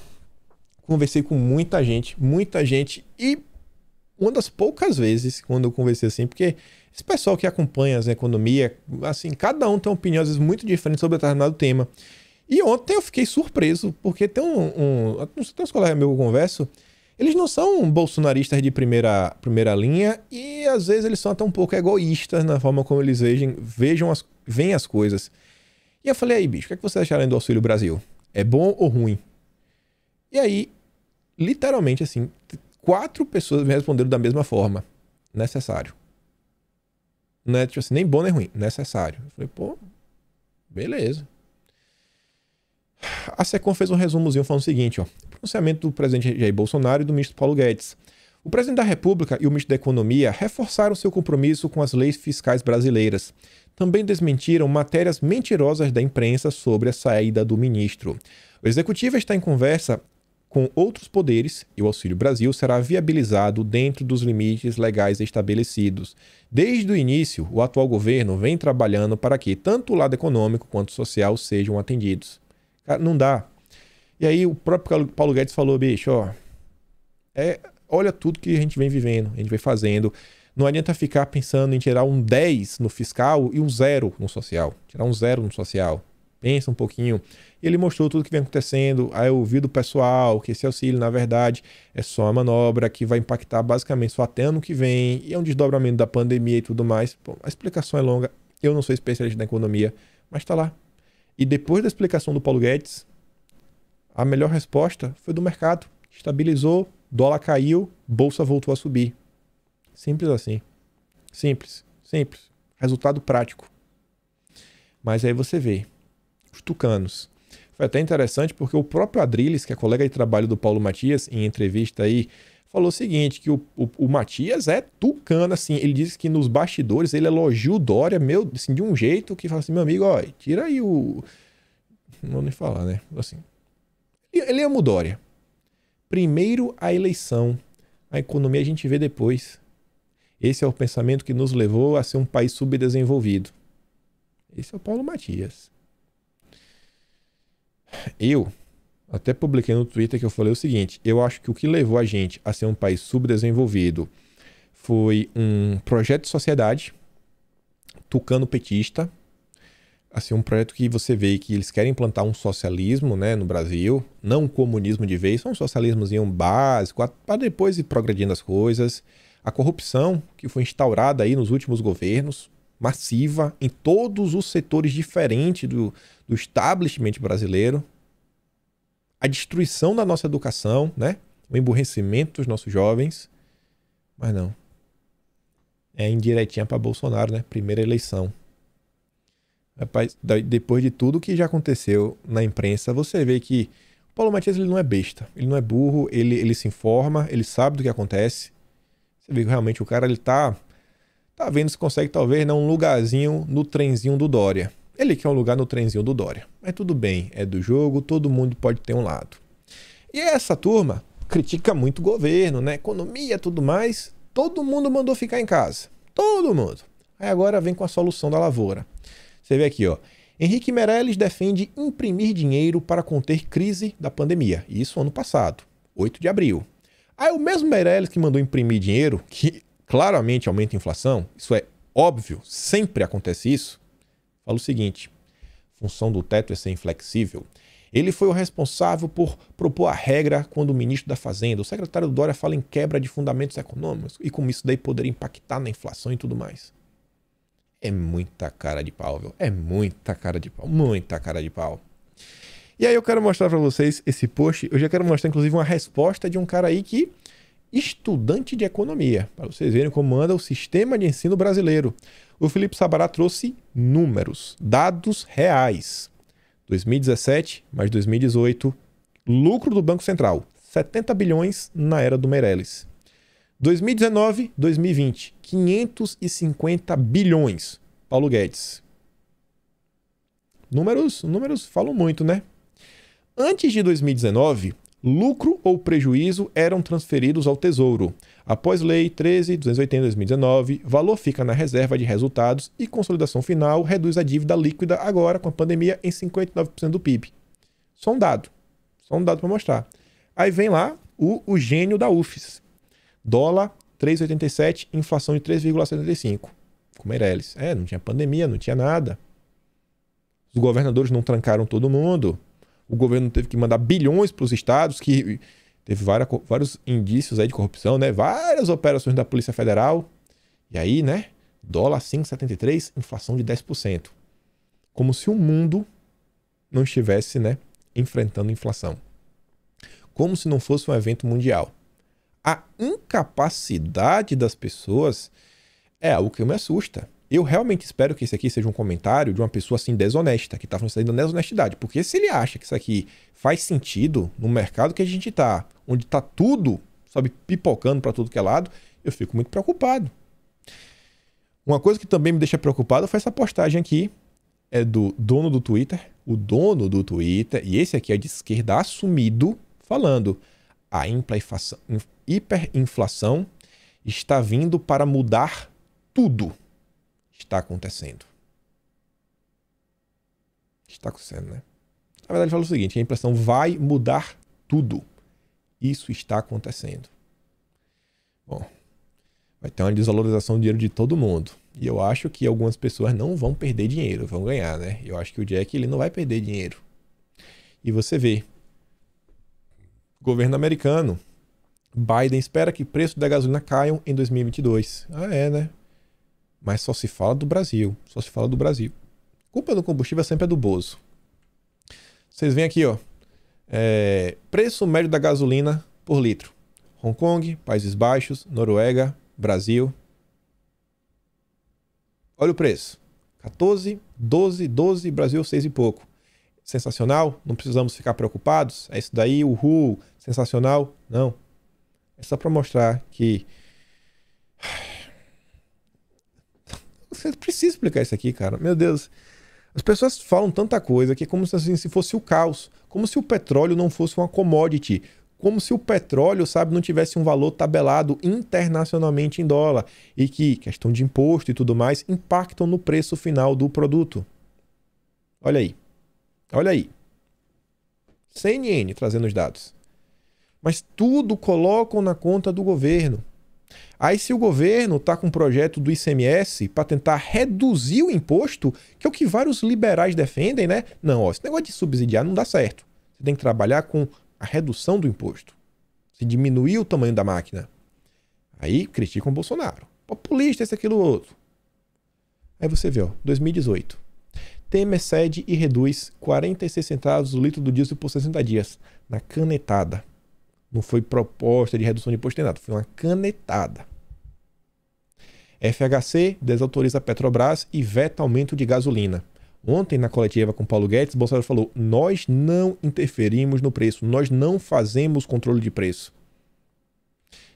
Conversei com muita gente, muita gente e uma das poucas vezes quando eu conversei assim, porque esse pessoal que acompanha as economia, assim, cada um tem opiniões muito diferentes sobre determinado tema. E ontem eu fiquei surpreso, porque tem um. um tem uns colegas meu que eu converso, eles não são bolsonaristas de primeira, primeira linha e às vezes eles são até um pouco egoístas na forma como eles vejam, vejam as, vem as coisas. E eu falei, aí, bicho, o que, é que vocês acharam do Auxílio Brasil? É bom ou ruim? E aí, literalmente assim, quatro pessoas me responderam da mesma forma. Necessário. Não é tipo assim, nem bom nem ruim, necessário. Eu falei, pô, beleza. A SECOM fez um resumozinho falando o seguinte, ó. Pronunciamento do presidente Jair Bolsonaro e do ministro Paulo Guedes. O presidente da República e o ministro da Economia reforçaram seu compromisso com as leis fiscais brasileiras, também desmentiram matérias mentirosas da imprensa sobre a saída do ministro. O executivo está em conversa com outros poderes e o Auxílio Brasil será viabilizado dentro dos limites legais estabelecidos. Desde o início, o atual governo vem trabalhando para que tanto o lado econômico quanto o social sejam atendidos. Cara, não dá. E aí o próprio Paulo Guedes falou, bicho, ó, é, olha tudo que a gente vem vivendo, a gente vem fazendo. Não adianta ficar pensando em tirar um 10 no fiscal e um zero no social. Tirar um zero no social. Pensa um pouquinho. Ele mostrou tudo que vem acontecendo, aí eu ouvi do pessoal que esse auxílio, na verdade, é só uma manobra que vai impactar basicamente só até ano que vem, e é um desdobramento da pandemia e tudo mais. Bom, a explicação é longa, eu não sou especialista na economia, mas tá lá. E depois da explicação do Paulo Guedes, a melhor resposta foi do mercado. Estabilizou, dólar caiu, bolsa voltou a subir. Simples assim. Simples, simples. Resultado prático. Mas aí você vê os tucanos. Foi até interessante porque o próprio Adrilles, que é colega de trabalho do Paulo Matias, em entrevista aí, falou o seguinte, que o, o, o Matias é tucano, assim, ele disse que nos bastidores ele elogiou o Dória, meu, assim, de um jeito que fala assim, meu amigo, ó, tira aí o... Não vou nem falar, né? Assim, ele ama o Dória. Primeiro a eleição, a economia a gente vê depois. Esse é o pensamento que nos levou a ser um país subdesenvolvido. Esse é o Paulo Matias. Eu até publiquei no Twitter que eu falei o seguinte: eu acho que o que levou a gente a ser um país subdesenvolvido foi um projeto de sociedade tucano petista. Assim, um projeto que você vê que eles querem implantar um socialismo né, no Brasil, não um comunismo de vez, só um socialismozinho básico, para depois ir progredindo as coisas. A corrupção que foi instaurada aí nos últimos governos, massiva, em todos os setores diferentes do, do establishment brasileiro. A destruição da nossa educação, né? O emburrecimento dos nossos jovens. Mas não. É indiretinha para Bolsonaro, né? Primeira eleição. Rapaz, depois de tudo que já aconteceu na imprensa, você vê que o Paulo Matias ele não é besta, ele não é burro, ele, ele se informa, ele sabe do que acontece. Você vê que realmente o cara ele tá, tá vendo se consegue talvez não né, um lugarzinho no trenzinho do Dória. Ele quer um lugar no trenzinho do Dória. Mas tudo bem, é do jogo, todo mundo pode ter um lado. E essa turma critica muito o governo, né? Economia, tudo mais. Todo mundo mandou ficar em casa. Todo mundo. Aí agora vem com a solução da lavoura. Você vê aqui, ó. Henrique Meirelles defende imprimir dinheiro para conter crise da pandemia. Isso ano passado, 8 de abril. Aí o mesmo Meirelles que mandou imprimir dinheiro, que claramente aumenta a inflação, isso é óbvio, sempre acontece isso, fala o seguinte: função do teto é ser inflexível. Ele foi o responsável por propor a regra quando o ministro da Fazenda, o secretário Dória, fala em quebra de fundamentos econômicos e como isso daí poderia impactar na inflação e tudo mais. É muita cara de pau, viu? É muita cara de pau, muita cara de pau. E aí eu quero mostrar para vocês esse post. Eu já quero mostrar, inclusive, uma resposta de um cara aí que estudante de economia, para vocês verem como anda o sistema de ensino brasileiro. O Felipe Sabará trouxe números, dados reais. 2017 mais 2018, lucro do Banco Central, 70 bilhões na era do Meirelles. 2019, 2020, 550 bilhões, Paulo Guedes. Números, números falam muito, né? Antes de 2019, lucro ou prejuízo eram transferidos ao Tesouro. Após Lei 13.280-2019, valor fica na reserva de resultados e consolidação final reduz a dívida líquida agora com a pandemia em 59% do PIB. Só um dado. Só um dado para mostrar. Aí vem lá o, o gênio da UFS: Dólar 3,87, inflação de 3,75. era eles? É, não tinha pandemia, não tinha nada. Os governadores não trancaram todo mundo o governo teve que mandar bilhões para os estados, que teve várias, vários indícios aí de corrupção, né? Várias operações da Polícia Federal. E aí, né? Dólar 5,73, inflação de 10%. Como se o mundo não estivesse, né, enfrentando inflação. Como se não fosse um evento mundial. A incapacidade das pessoas é algo que me assusta. Eu realmente espero que esse aqui seja um comentário de uma pessoa assim desonesta, que tá falando isso aí da desonestidade. Porque se ele acha que isso aqui faz sentido no mercado que a gente tá, onde tá tudo, sabe, pipocando para tudo que é lado, eu fico muito preocupado. Uma coisa que também me deixa preocupado foi essa postagem aqui, é do dono do Twitter, o dono do Twitter, e esse aqui é de esquerda assumido, falando a hiperinflação está vindo para mudar tudo está acontecendo. Está acontecendo, né? Na verdade, ele fala o seguinte: a impressão vai mudar tudo. Isso está acontecendo. Bom, vai ter uma desvalorização do dinheiro de todo mundo. E eu acho que algumas pessoas não vão perder dinheiro, vão ganhar, né? Eu acho que o Jack ele não vai perder dinheiro. E você vê, governo americano, Biden espera que preço da gasolina caiam em 2022. Ah, é, né? Mas só se fala do Brasil. Só se fala do Brasil. Culpa do combustível sempre é do Bozo. Vocês veem aqui, ó. É, preço médio da gasolina por litro. Hong Kong, Países Baixos, Noruega, Brasil. Olha o preço. 14, 12, 12, Brasil 6 e pouco. Sensacional? Não precisamos ficar preocupados? É isso daí, uhul, sensacional? Não. É só para mostrar que você precisa explicar isso aqui, cara. Meu Deus. As pessoas falam tanta coisa que é como se, assim, se fosse o caos, como se o petróleo não fosse uma commodity, como se o petróleo, sabe, não tivesse um valor tabelado internacionalmente em dólar e que questão de imposto e tudo mais impactam no preço final do produto. Olha aí. Olha aí. CNN trazendo os dados. Mas tudo colocam na conta do governo. Aí, se o governo está com um projeto do ICMS para tentar reduzir o imposto, que é o que vários liberais defendem, né? Não, ó, esse negócio de subsidiar não dá certo. Você tem que trabalhar com a redução do imposto. Se diminuir o tamanho da máquina. Aí criticam o Bolsonaro. Populista, esse, aquilo, outro. Aí você vê, ó, 2018. Temer cede e reduz 46 centavos o litro do diesel por 60 dias, na canetada. Não foi proposta de redução de imposto, nem nada. Foi uma canetada. FHC desautoriza a Petrobras e veta aumento de gasolina. Ontem, na coletiva com Paulo Guedes, Bolsonaro falou: Nós não interferimos no preço, nós não fazemos controle de preço.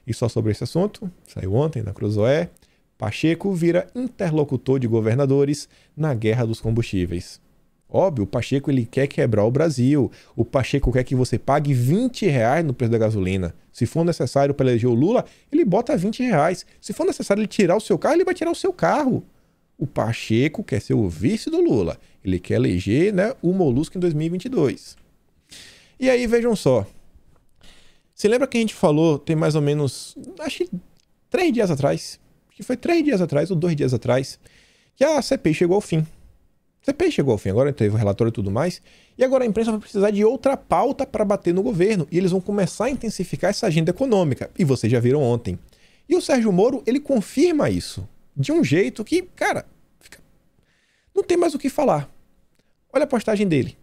E só sobre esse assunto, saiu ontem na Cruzoé, Pacheco vira interlocutor de governadores na guerra dos combustíveis. Óbvio, o Pacheco ele quer quebrar o Brasil. O Pacheco quer que você pague 20 reais no preço da gasolina. Se for necessário para eleger o Lula, ele bota 20 reais. Se for necessário ele tirar o seu carro, ele vai tirar o seu carro. O Pacheco quer ser o vice do Lula. Ele quer eleger né, o Molusco em 2022. E aí, vejam só. Se lembra que a gente falou, tem mais ou menos, acho que três dias atrás, que foi três dias atrás ou dois dias atrás, que a CPI chegou ao fim. CPI chegou ao fim, agora teve o relatório e tudo mais. E agora a imprensa vai precisar de outra pauta para bater no governo. E eles vão começar a intensificar essa agenda econômica. E vocês já viram ontem. E o Sérgio Moro, ele confirma isso. De um jeito que, cara, fica... não tem mais o que falar. Olha a postagem dele.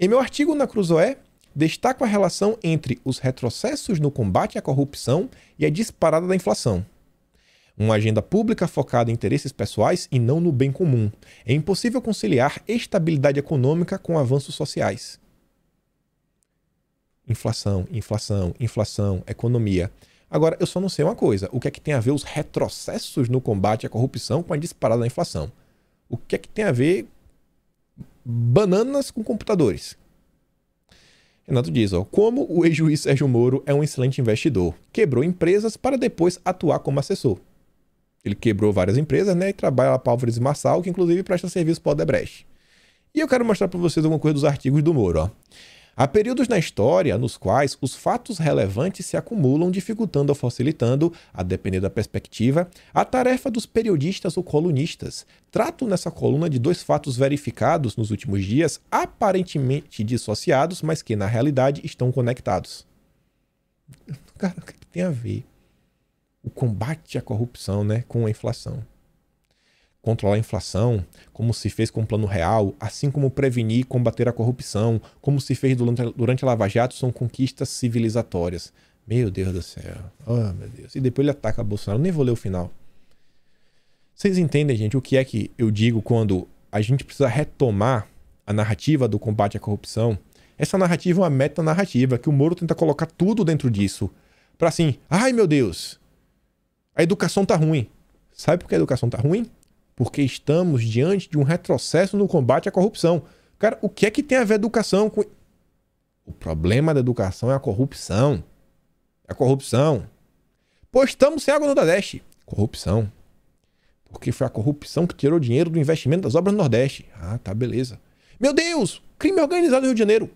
Em meu artigo na Cruzoé, destaco a relação entre os retrocessos no combate à corrupção e a disparada da inflação uma agenda pública focada em interesses pessoais e não no bem comum. É impossível conciliar estabilidade econômica com avanços sociais. Inflação, inflação, inflação, economia. Agora, eu só não sei uma coisa: o que é que tem a ver os retrocessos no combate à corrupção com a disparada da inflação? O que é que tem a ver bananas com computadores? Renato diz, ó, como o ex-juiz Sérgio Moro é um excelente investidor, quebrou empresas para depois atuar como assessor. Ele quebrou várias empresas, né? E trabalha lá para Álvares e Marçal, que inclusive presta serviço para o Odebrecht. E eu quero mostrar para vocês alguma coisa dos artigos do Moro, ó. Há períodos na história nos quais os fatos relevantes se acumulam, dificultando ou facilitando, a depender da perspectiva, a tarefa dos periodistas ou colunistas. Trato nessa coluna de dois fatos verificados nos últimos dias, aparentemente dissociados, mas que na realidade estão conectados. Cara, o é que tem a ver? o combate à corrupção né, com a inflação. Controlar a inflação, como se fez com o Plano Real, assim como prevenir e combater a corrupção, como se fez durante a Lava Jato, são conquistas civilizatórias. Meu Deus do céu. Oh, meu Deus. E depois ele ataca Bolsonaro. Nem vou ler o final. Vocês entendem, gente, o que é que eu digo quando a gente precisa retomar a narrativa do combate à corrupção? Essa narrativa é uma metanarrativa que o Moro tenta colocar tudo dentro disso. Para assim, ai meu Deus, a educação tá ruim. Sabe por que a educação tá ruim? Porque estamos diante de um retrocesso no combate à corrupção. Cara, o que é que tem a ver a educação com. O problema da educação é a corrupção. É a corrupção. Pois estamos sem água no Nordeste. Corrupção. Porque foi a corrupção que tirou dinheiro do investimento das obras no Nordeste. Ah, tá, beleza. Meu Deus! Crime organizado no Rio de Janeiro.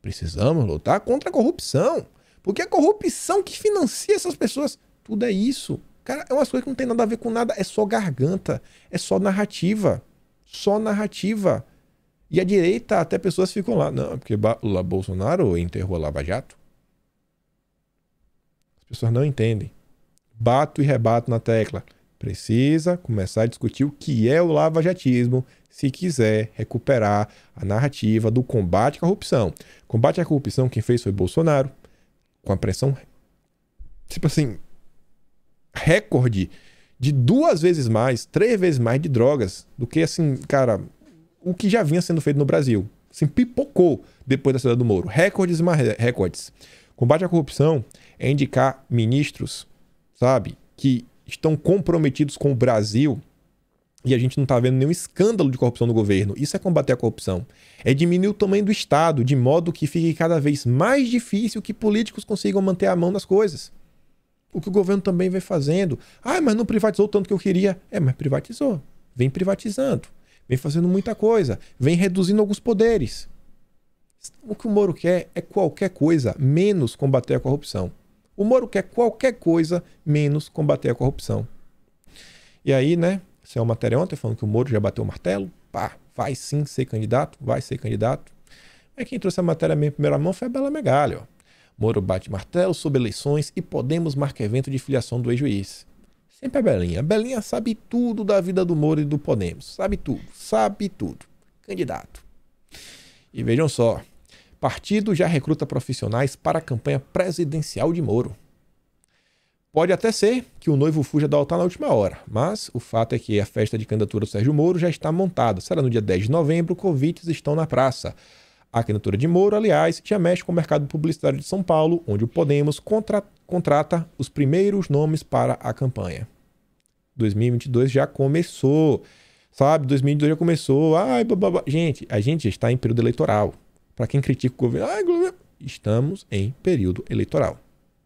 Precisamos lutar contra a corrupção. Porque é a corrupção que financia essas pessoas. Tudo é isso. Cara, é umas coisas que não tem nada a ver com nada, é só garganta, é só narrativa. Só narrativa. E a direita, até pessoas ficam lá. Não, é porque o Bolsonaro enterrou a Lava Jato. As pessoas não entendem. Bato e rebato na tecla. Precisa começar a discutir o que é o lavajatismo se quiser recuperar a narrativa do combate à corrupção. Combate à corrupção, quem fez foi Bolsonaro, com a pressão. Tipo assim, recorde de duas vezes mais, três vezes mais de drogas do que, assim, cara, o que já vinha sendo feito no Brasil. Assim, pipocou depois da cidade do Moro. Recordes mais é, recordes. Combate à corrupção é indicar ministros, sabe, que estão comprometidos com o Brasil e a gente não está vendo nenhum escândalo de corrupção no governo. Isso é combater a corrupção. É diminuir o tamanho do Estado, de modo que fique cada vez mais difícil que políticos consigam manter a mão das coisas o que o governo também vem fazendo. Ah, mas não privatizou tanto que eu queria. É, mas privatizou. Vem privatizando. Vem fazendo muita coisa. Vem reduzindo alguns poderes. O que o Moro quer é qualquer coisa menos combater a corrupção. O Moro quer qualquer coisa menos combater a corrupção. E aí, né? Isso é uma matéria ontem falando que o Moro já bateu o martelo. Pá, vai sim ser candidato, vai ser candidato. Mas quem trouxe a matéria em primeira mão foi a Bela Megalha, ó. Moro bate martelo sobre eleições e Podemos marca evento de filiação do ex-juiz. Sempre a Belinha. A Belinha sabe tudo da vida do Moro e do Podemos. Sabe tudo. Sabe tudo. Candidato. E vejam só. Partido já recruta profissionais para a campanha presidencial de Moro. Pode até ser que o noivo fuja da altar na última hora, mas o fato é que a festa de candidatura do Sérgio Moro já está montada. Será no dia 10 de novembro, convites estão na praça. A candidatura de Moro, aliás, já mexe com o mercado publicitário de São Paulo, onde o Podemos contra contrata os primeiros nomes para a campanha. 2022 já começou, sabe? 2022 já começou. Ai, blá. Gente, a gente está em período eleitoral. Para quem critica o governo, ai, estamos em período eleitoral.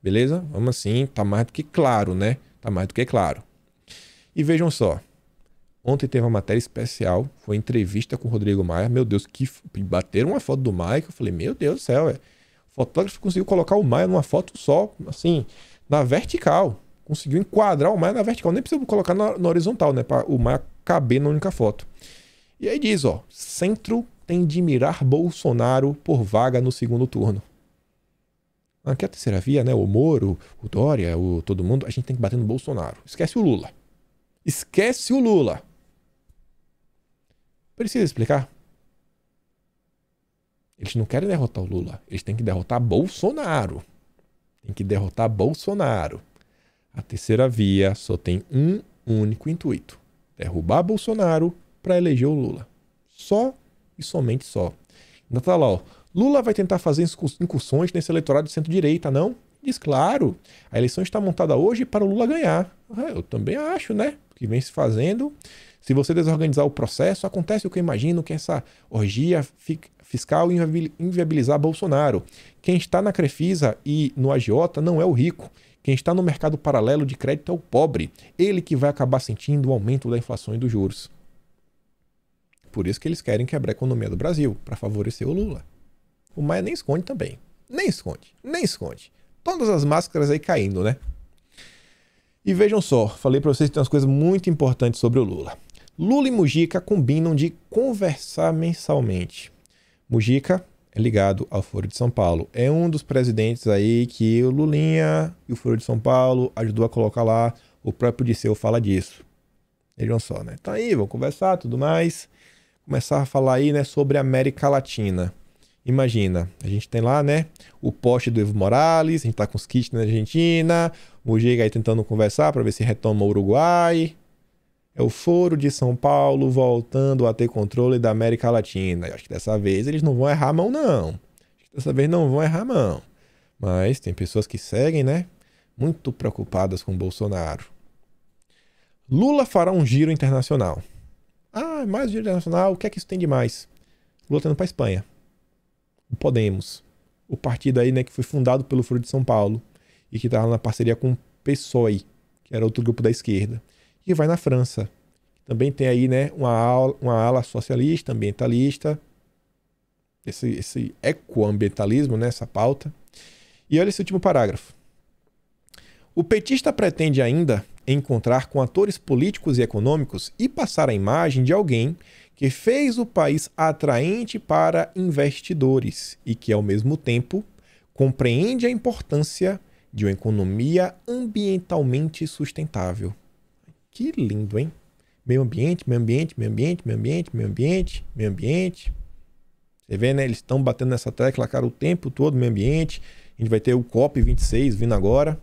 Beleza? Vamos assim, tá mais do que claro, né? Tá mais do que claro. E vejam só, Ontem teve uma matéria especial, foi entrevista com o Rodrigo Maia. Meu Deus, que bateram uma foto do Maia que eu falei, meu Deus do céu, é. O fotógrafo conseguiu colocar o Maia numa foto só, assim, na vertical. Conseguiu enquadrar o Maia na vertical, nem precisa colocar na, na horizontal, né, para o Maia caber na única foto. E aí diz, ó, centro tem de mirar Bolsonaro por vaga no segundo turno. Aqui é a terceira via, né? O Moro, o Dória, o todo mundo, a gente tem que bater no Bolsonaro. Esquece o Lula. Esquece o Lula. Precisa explicar? Eles não querem derrotar o Lula. Eles têm que derrotar Bolsonaro. Tem que derrotar Bolsonaro. A terceira via só tem um único intuito: derrubar Bolsonaro para eleger o Lula. Só e somente só. Ainda tá lá, ó. Lula vai tentar fazer incursões nesse eleitorado de centro-direita, não? Diz claro. A eleição está montada hoje para o Lula ganhar. Ah, eu também acho, né? O que vem se fazendo se você desorganizar o processo, acontece o que eu imagino, que essa orgia fiscal inviabilizar Bolsonaro. Quem está na Crefisa e no agiota não é o rico. Quem está no mercado paralelo de crédito é o pobre. Ele que vai acabar sentindo o aumento da inflação e dos juros. Por isso que eles querem quebrar a economia do Brasil, para favorecer o Lula. O Maia nem esconde também. Nem esconde, nem esconde. Todas as máscaras aí caindo, né? E vejam só, falei para vocês que tem umas coisas muito importantes sobre o Lula. Lula e Mujica combinam de conversar mensalmente. Mujica é ligado ao Foro de São Paulo. É um dos presidentes aí que o Lulinha e o Foro de São Paulo ajudou a colocar lá. O próprio Disseu fala disso. Vejam só, né? Tá aí, vamos conversar, tudo mais. Começar a falar aí, né, sobre a América Latina. Imagina, a gente tem lá, né, o poste do Evo Morales, a gente tá com os kits na Argentina, o Mujica aí tentando conversar para ver se retoma o Uruguai é o Foro de São Paulo voltando a ter controle da América Latina. Eu acho que dessa vez eles não vão errar a mão, não. dessa vez não vão errar a mão. Mas tem pessoas que seguem, né? Muito preocupadas com Bolsonaro. Lula fará um giro internacional. Ah, mais um giro internacional, o que é que isso tem de mais? Lula tá indo pra Espanha. O Podemos. O partido aí, né, que foi fundado pelo Foro de São Paulo e que estava na parceria com o PSOE, que era outro grupo da esquerda e vai na França. Também tem aí né, uma, ala, uma ala socialista, ambientalista, esse, esse ecoambientalismo, né, essa pauta. E olha esse último parágrafo. O petista pretende ainda encontrar com atores políticos e econômicos e passar a imagem de alguém que fez o país atraente para investidores e que, ao mesmo tempo, compreende a importância de uma economia ambientalmente sustentável. Que lindo, hein? Meio ambiente, meio ambiente, meio ambiente, meio ambiente, meio ambiente, meio ambiente. Você vê, né? Eles estão batendo nessa tecla, cara, o tempo todo, meio ambiente. A gente vai ter o COP26 vindo agora.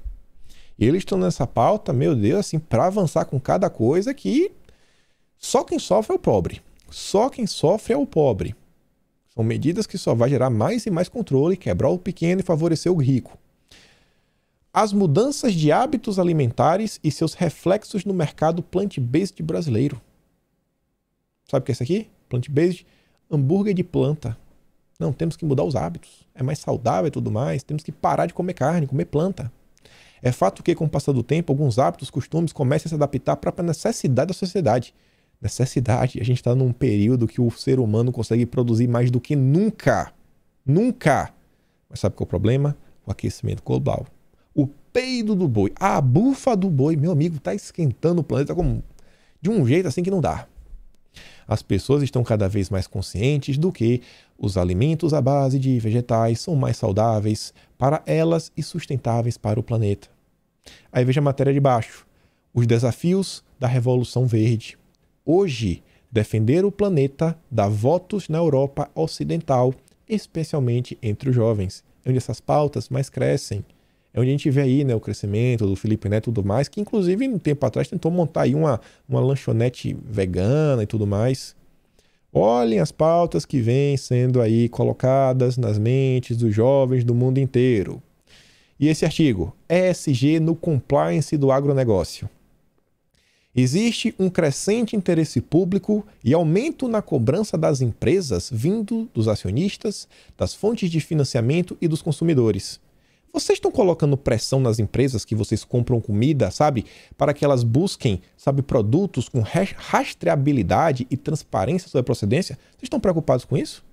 E eles estão nessa pauta, meu Deus, assim, para avançar com cada coisa que só quem sofre é o pobre. Só quem sofre é o pobre. São medidas que só vai gerar mais e mais controle, quebrar o pequeno e favorecer o rico as mudanças de hábitos alimentares e seus reflexos no mercado plant-based brasileiro. Sabe o que é isso aqui? Plant-based, hambúrguer de planta. Não, temos que mudar os hábitos. É mais saudável e tudo mais. Temos que parar de comer carne, comer planta. É fato que, com o passar do tempo, alguns hábitos, costumes começam a se adaptar à própria necessidade da sociedade. Necessidade. A gente está num período que o ser humano consegue produzir mais do que nunca. Nunca. Mas sabe qual é o problema? O aquecimento global peido do boi, a bufa do boi, meu amigo, está esquentando o planeta como de um jeito assim que não dá. As pessoas estão cada vez mais conscientes do que os alimentos à base de vegetais são mais saudáveis para elas e sustentáveis para o planeta. Aí veja a matéria de baixo: os desafios da Revolução Verde. Hoje, defender o planeta dá votos na Europa Ocidental, especialmente entre os jovens, onde essas pautas mais crescem. É onde a gente vê aí né, o crescimento do Felipe Neto e tudo mais, que inclusive um tempo atrás tentou montar aí uma, uma lanchonete vegana e tudo mais. Olhem as pautas que vêm sendo aí colocadas nas mentes dos jovens do mundo inteiro. E esse artigo, ESG no compliance do agronegócio. Existe um crescente interesse público e aumento na cobrança das empresas vindo dos acionistas, das fontes de financiamento e dos consumidores. Vocês estão colocando pressão nas empresas que vocês compram comida, sabe? Para que elas busquem, sabe, produtos com rastreabilidade e transparência sobre a procedência? Vocês estão preocupados com isso?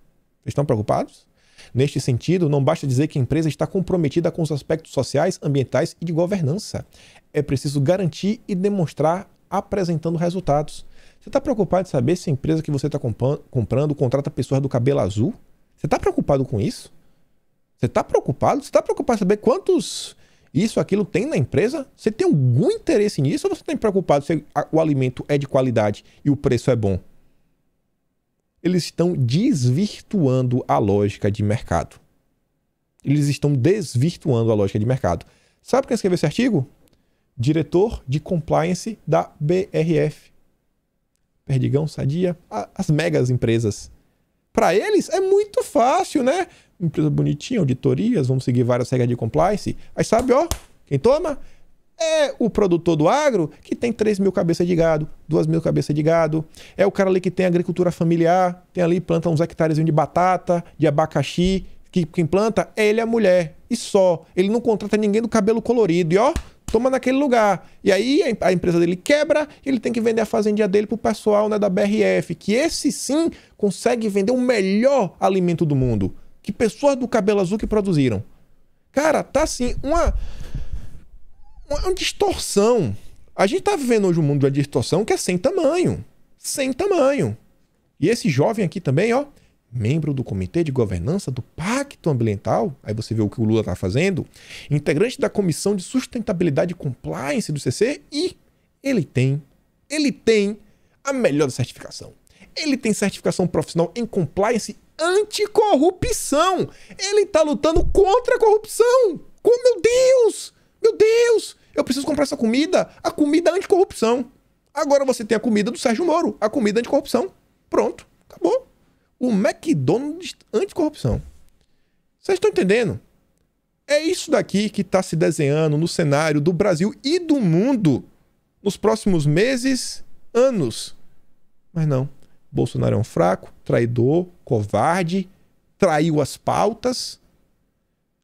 Vocês estão preocupados? Neste sentido, não basta dizer que a empresa está comprometida com os aspectos sociais, ambientais e de governança. É preciso garantir e demonstrar apresentando resultados. Você está preocupado em saber se a empresa que você está comprando contrata pessoas do cabelo azul? Você está preocupado com isso? Você está preocupado? Você está preocupado em saber quantos isso, aquilo tem na empresa? Você tem algum interesse nisso ou você está preocupado se o alimento é de qualidade e o preço é bom? Eles estão desvirtuando a lógica de mercado. Eles estão desvirtuando a lógica de mercado. Sabe quem escreveu esse artigo? Diretor de compliance da BRF. Perdigão, Sadia, as megas empresas. Para eles é muito fácil, né? empresa bonitinha, auditorias, vamos seguir várias regras de compliance. Aí sabe, ó, quem toma? É o produtor do agro que tem 3 mil cabeças de gado, 2 mil cabeças de gado. É o cara ali que tem agricultura familiar, tem ali, planta uns hectares de batata, de abacaxi. Que quem planta é ele a mulher. E só. Ele não contrata ninguém do cabelo colorido. E ó, toma naquele lugar. E aí a empresa dele quebra, ele tem que vender a fazendinha dele pro pessoal né, da BRF, que esse sim consegue vender o melhor alimento do mundo que pessoas do cabelo azul que produziram. Cara, tá assim, uma, uma distorção. A gente tá vivendo hoje um mundo de distorção que é sem tamanho. Sem tamanho. E esse jovem aqui também, ó, membro do Comitê de Governança do Pacto Ambiental, aí você vê o que o Lula está fazendo, integrante da Comissão de Sustentabilidade e Compliance do CC, e ele tem, ele tem a melhor certificação. Ele tem certificação profissional em compliance anticorrupção. Ele está lutando contra a corrupção. Como, meu Deus! Meu Deus! Eu preciso comprar essa comida, a comida anticorrupção. Agora você tem a comida do Sérgio Moro, a comida anticorrupção. Pronto, acabou. O McDonald's anticorrupção. Vocês estão entendendo? É isso daqui que está se desenhando no cenário do Brasil e do mundo nos próximos meses, anos. Mas não, Bolsonaro é um fraco, traidor, covarde, traiu as pautas.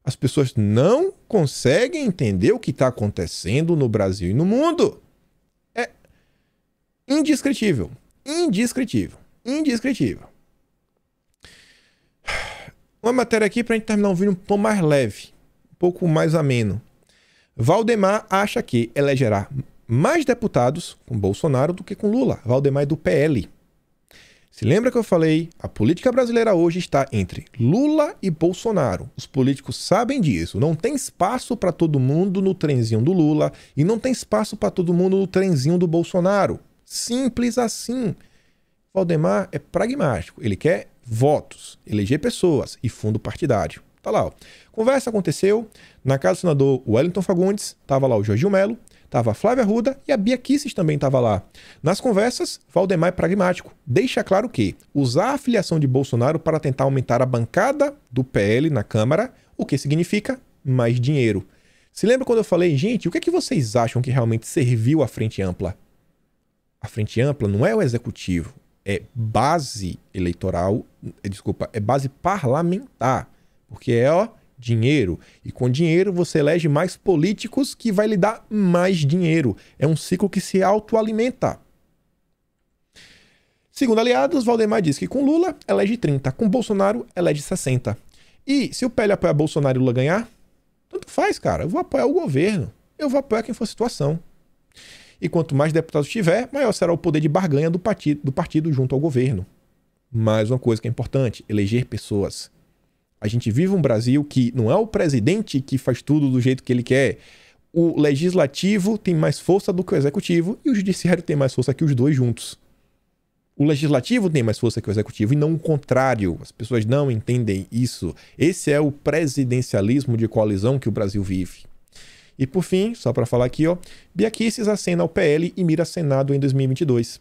As pessoas não conseguem entender o que está acontecendo no Brasil e no mundo. É indescritível. Indescritível. Indescritível. Uma matéria aqui para a gente terminar um vídeo um pouco mais leve, um pouco mais ameno. Valdemar acha que elegerá mais deputados com Bolsonaro do que com Lula. Valdemar é do PL. Se lembra que eu falei? A política brasileira hoje está entre Lula e Bolsonaro. Os políticos sabem disso. Não tem espaço para todo mundo no trenzinho do Lula e não tem espaço para todo mundo no trenzinho do Bolsonaro. Simples assim. Valdemar é pragmático. Ele quer votos, eleger pessoas e fundo partidário. Tá lá, ó. Conversa aconteceu na casa do senador Wellington Fagundes, tava lá o Jorginho Melo, Tava a Flávia Ruda e a Bia Kisses também estava lá. Nas conversas, Valdemar é pragmático. Deixa claro que usar a filiação de Bolsonaro para tentar aumentar a bancada do PL na Câmara, o que significa mais dinheiro. Se lembra quando eu falei, gente, o que é que vocês acham que realmente serviu a Frente Ampla? A Frente Ampla não é o executivo, é base eleitoral, desculpa, é base parlamentar, porque é ó, dinheiro. E com dinheiro você elege mais políticos que vai lhe dar mais dinheiro. É um ciclo que se autoalimenta. Segundo aliados, Valdemar diz que com Lula elege 30, com Bolsonaro elege 60. E se o PL apoia Bolsonaro e Lula ganhar, tanto faz, cara. Eu vou apoiar o governo. Eu vou apoiar quem for a situação. E quanto mais deputados tiver, maior será o poder de barganha do partido, do partido junto ao governo. Mais uma coisa que é importante: eleger pessoas a gente vive um Brasil que não é o presidente que faz tudo do jeito que ele quer. O legislativo tem mais força do que o executivo e o judiciário tem mais força que os dois juntos. O legislativo tem mais força que o executivo e não o contrário. As pessoas não entendem isso. Esse é o presidencialismo de coalizão que o Brasil vive. E por fim, só para falar aqui, ó, Bia Kicis acena ao PL e mira Senado em 2022.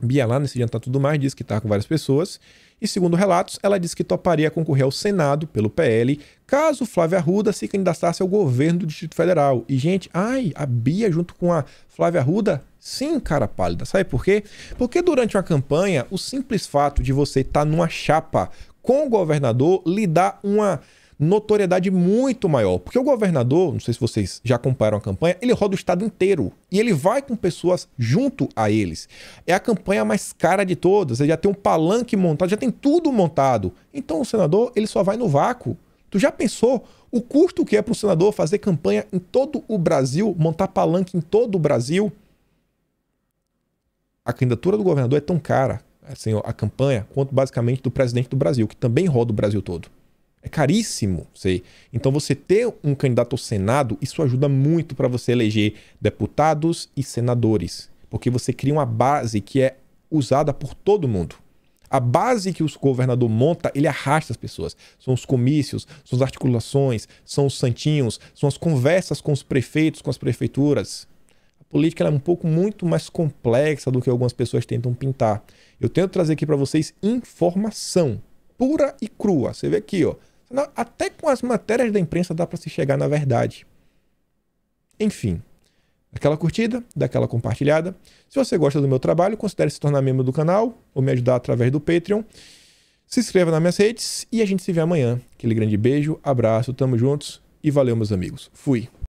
Bia lá nesse jantar tá tudo mais diz que está com várias pessoas e segundo relatos, ela disse que toparia concorrer ao Senado pelo PL caso Flávia Arruda se candidatasse ao governo do Distrito Federal. E, gente, ai, a Bia junto com a Flávia Arruda, sim, cara pálida. Sabe por quê? Porque durante uma campanha, o simples fato de você estar tá numa chapa com o governador lhe dá uma notoriedade muito maior. Porque o governador, não sei se vocês já acompanharam a campanha, ele roda o estado inteiro. E ele vai com pessoas junto a eles. É a campanha mais cara de todas. Ele já tem um palanque montado, já tem tudo montado. Então o senador, ele só vai no vácuo. Tu já pensou o custo que é para o senador fazer campanha em todo o Brasil, montar palanque em todo o Brasil? A candidatura do governador é tão cara, assim, a campanha, quanto basicamente do presidente do Brasil, que também roda o Brasil todo. É caríssimo, sei. Então você ter um candidato ao Senado, isso ajuda muito para você eleger deputados e senadores, porque você cria uma base que é usada por todo mundo. A base que o governador monta, ele arrasta as pessoas. São os comícios, são as articulações, são os santinhos, são as conversas com os prefeitos, com as prefeituras. A política é um pouco muito mais complexa do que algumas pessoas tentam pintar. Eu tento trazer aqui para vocês informação pura e crua. Você vê aqui, ó. Até com as matérias da imprensa dá para se chegar na verdade. Enfim, aquela curtida, daquela compartilhada. Se você gosta do meu trabalho, considere se tornar membro do canal ou me ajudar através do Patreon. Se inscreva nas minhas redes e a gente se vê amanhã. Aquele grande beijo, abraço, tamo juntos e valeu, meus amigos. Fui!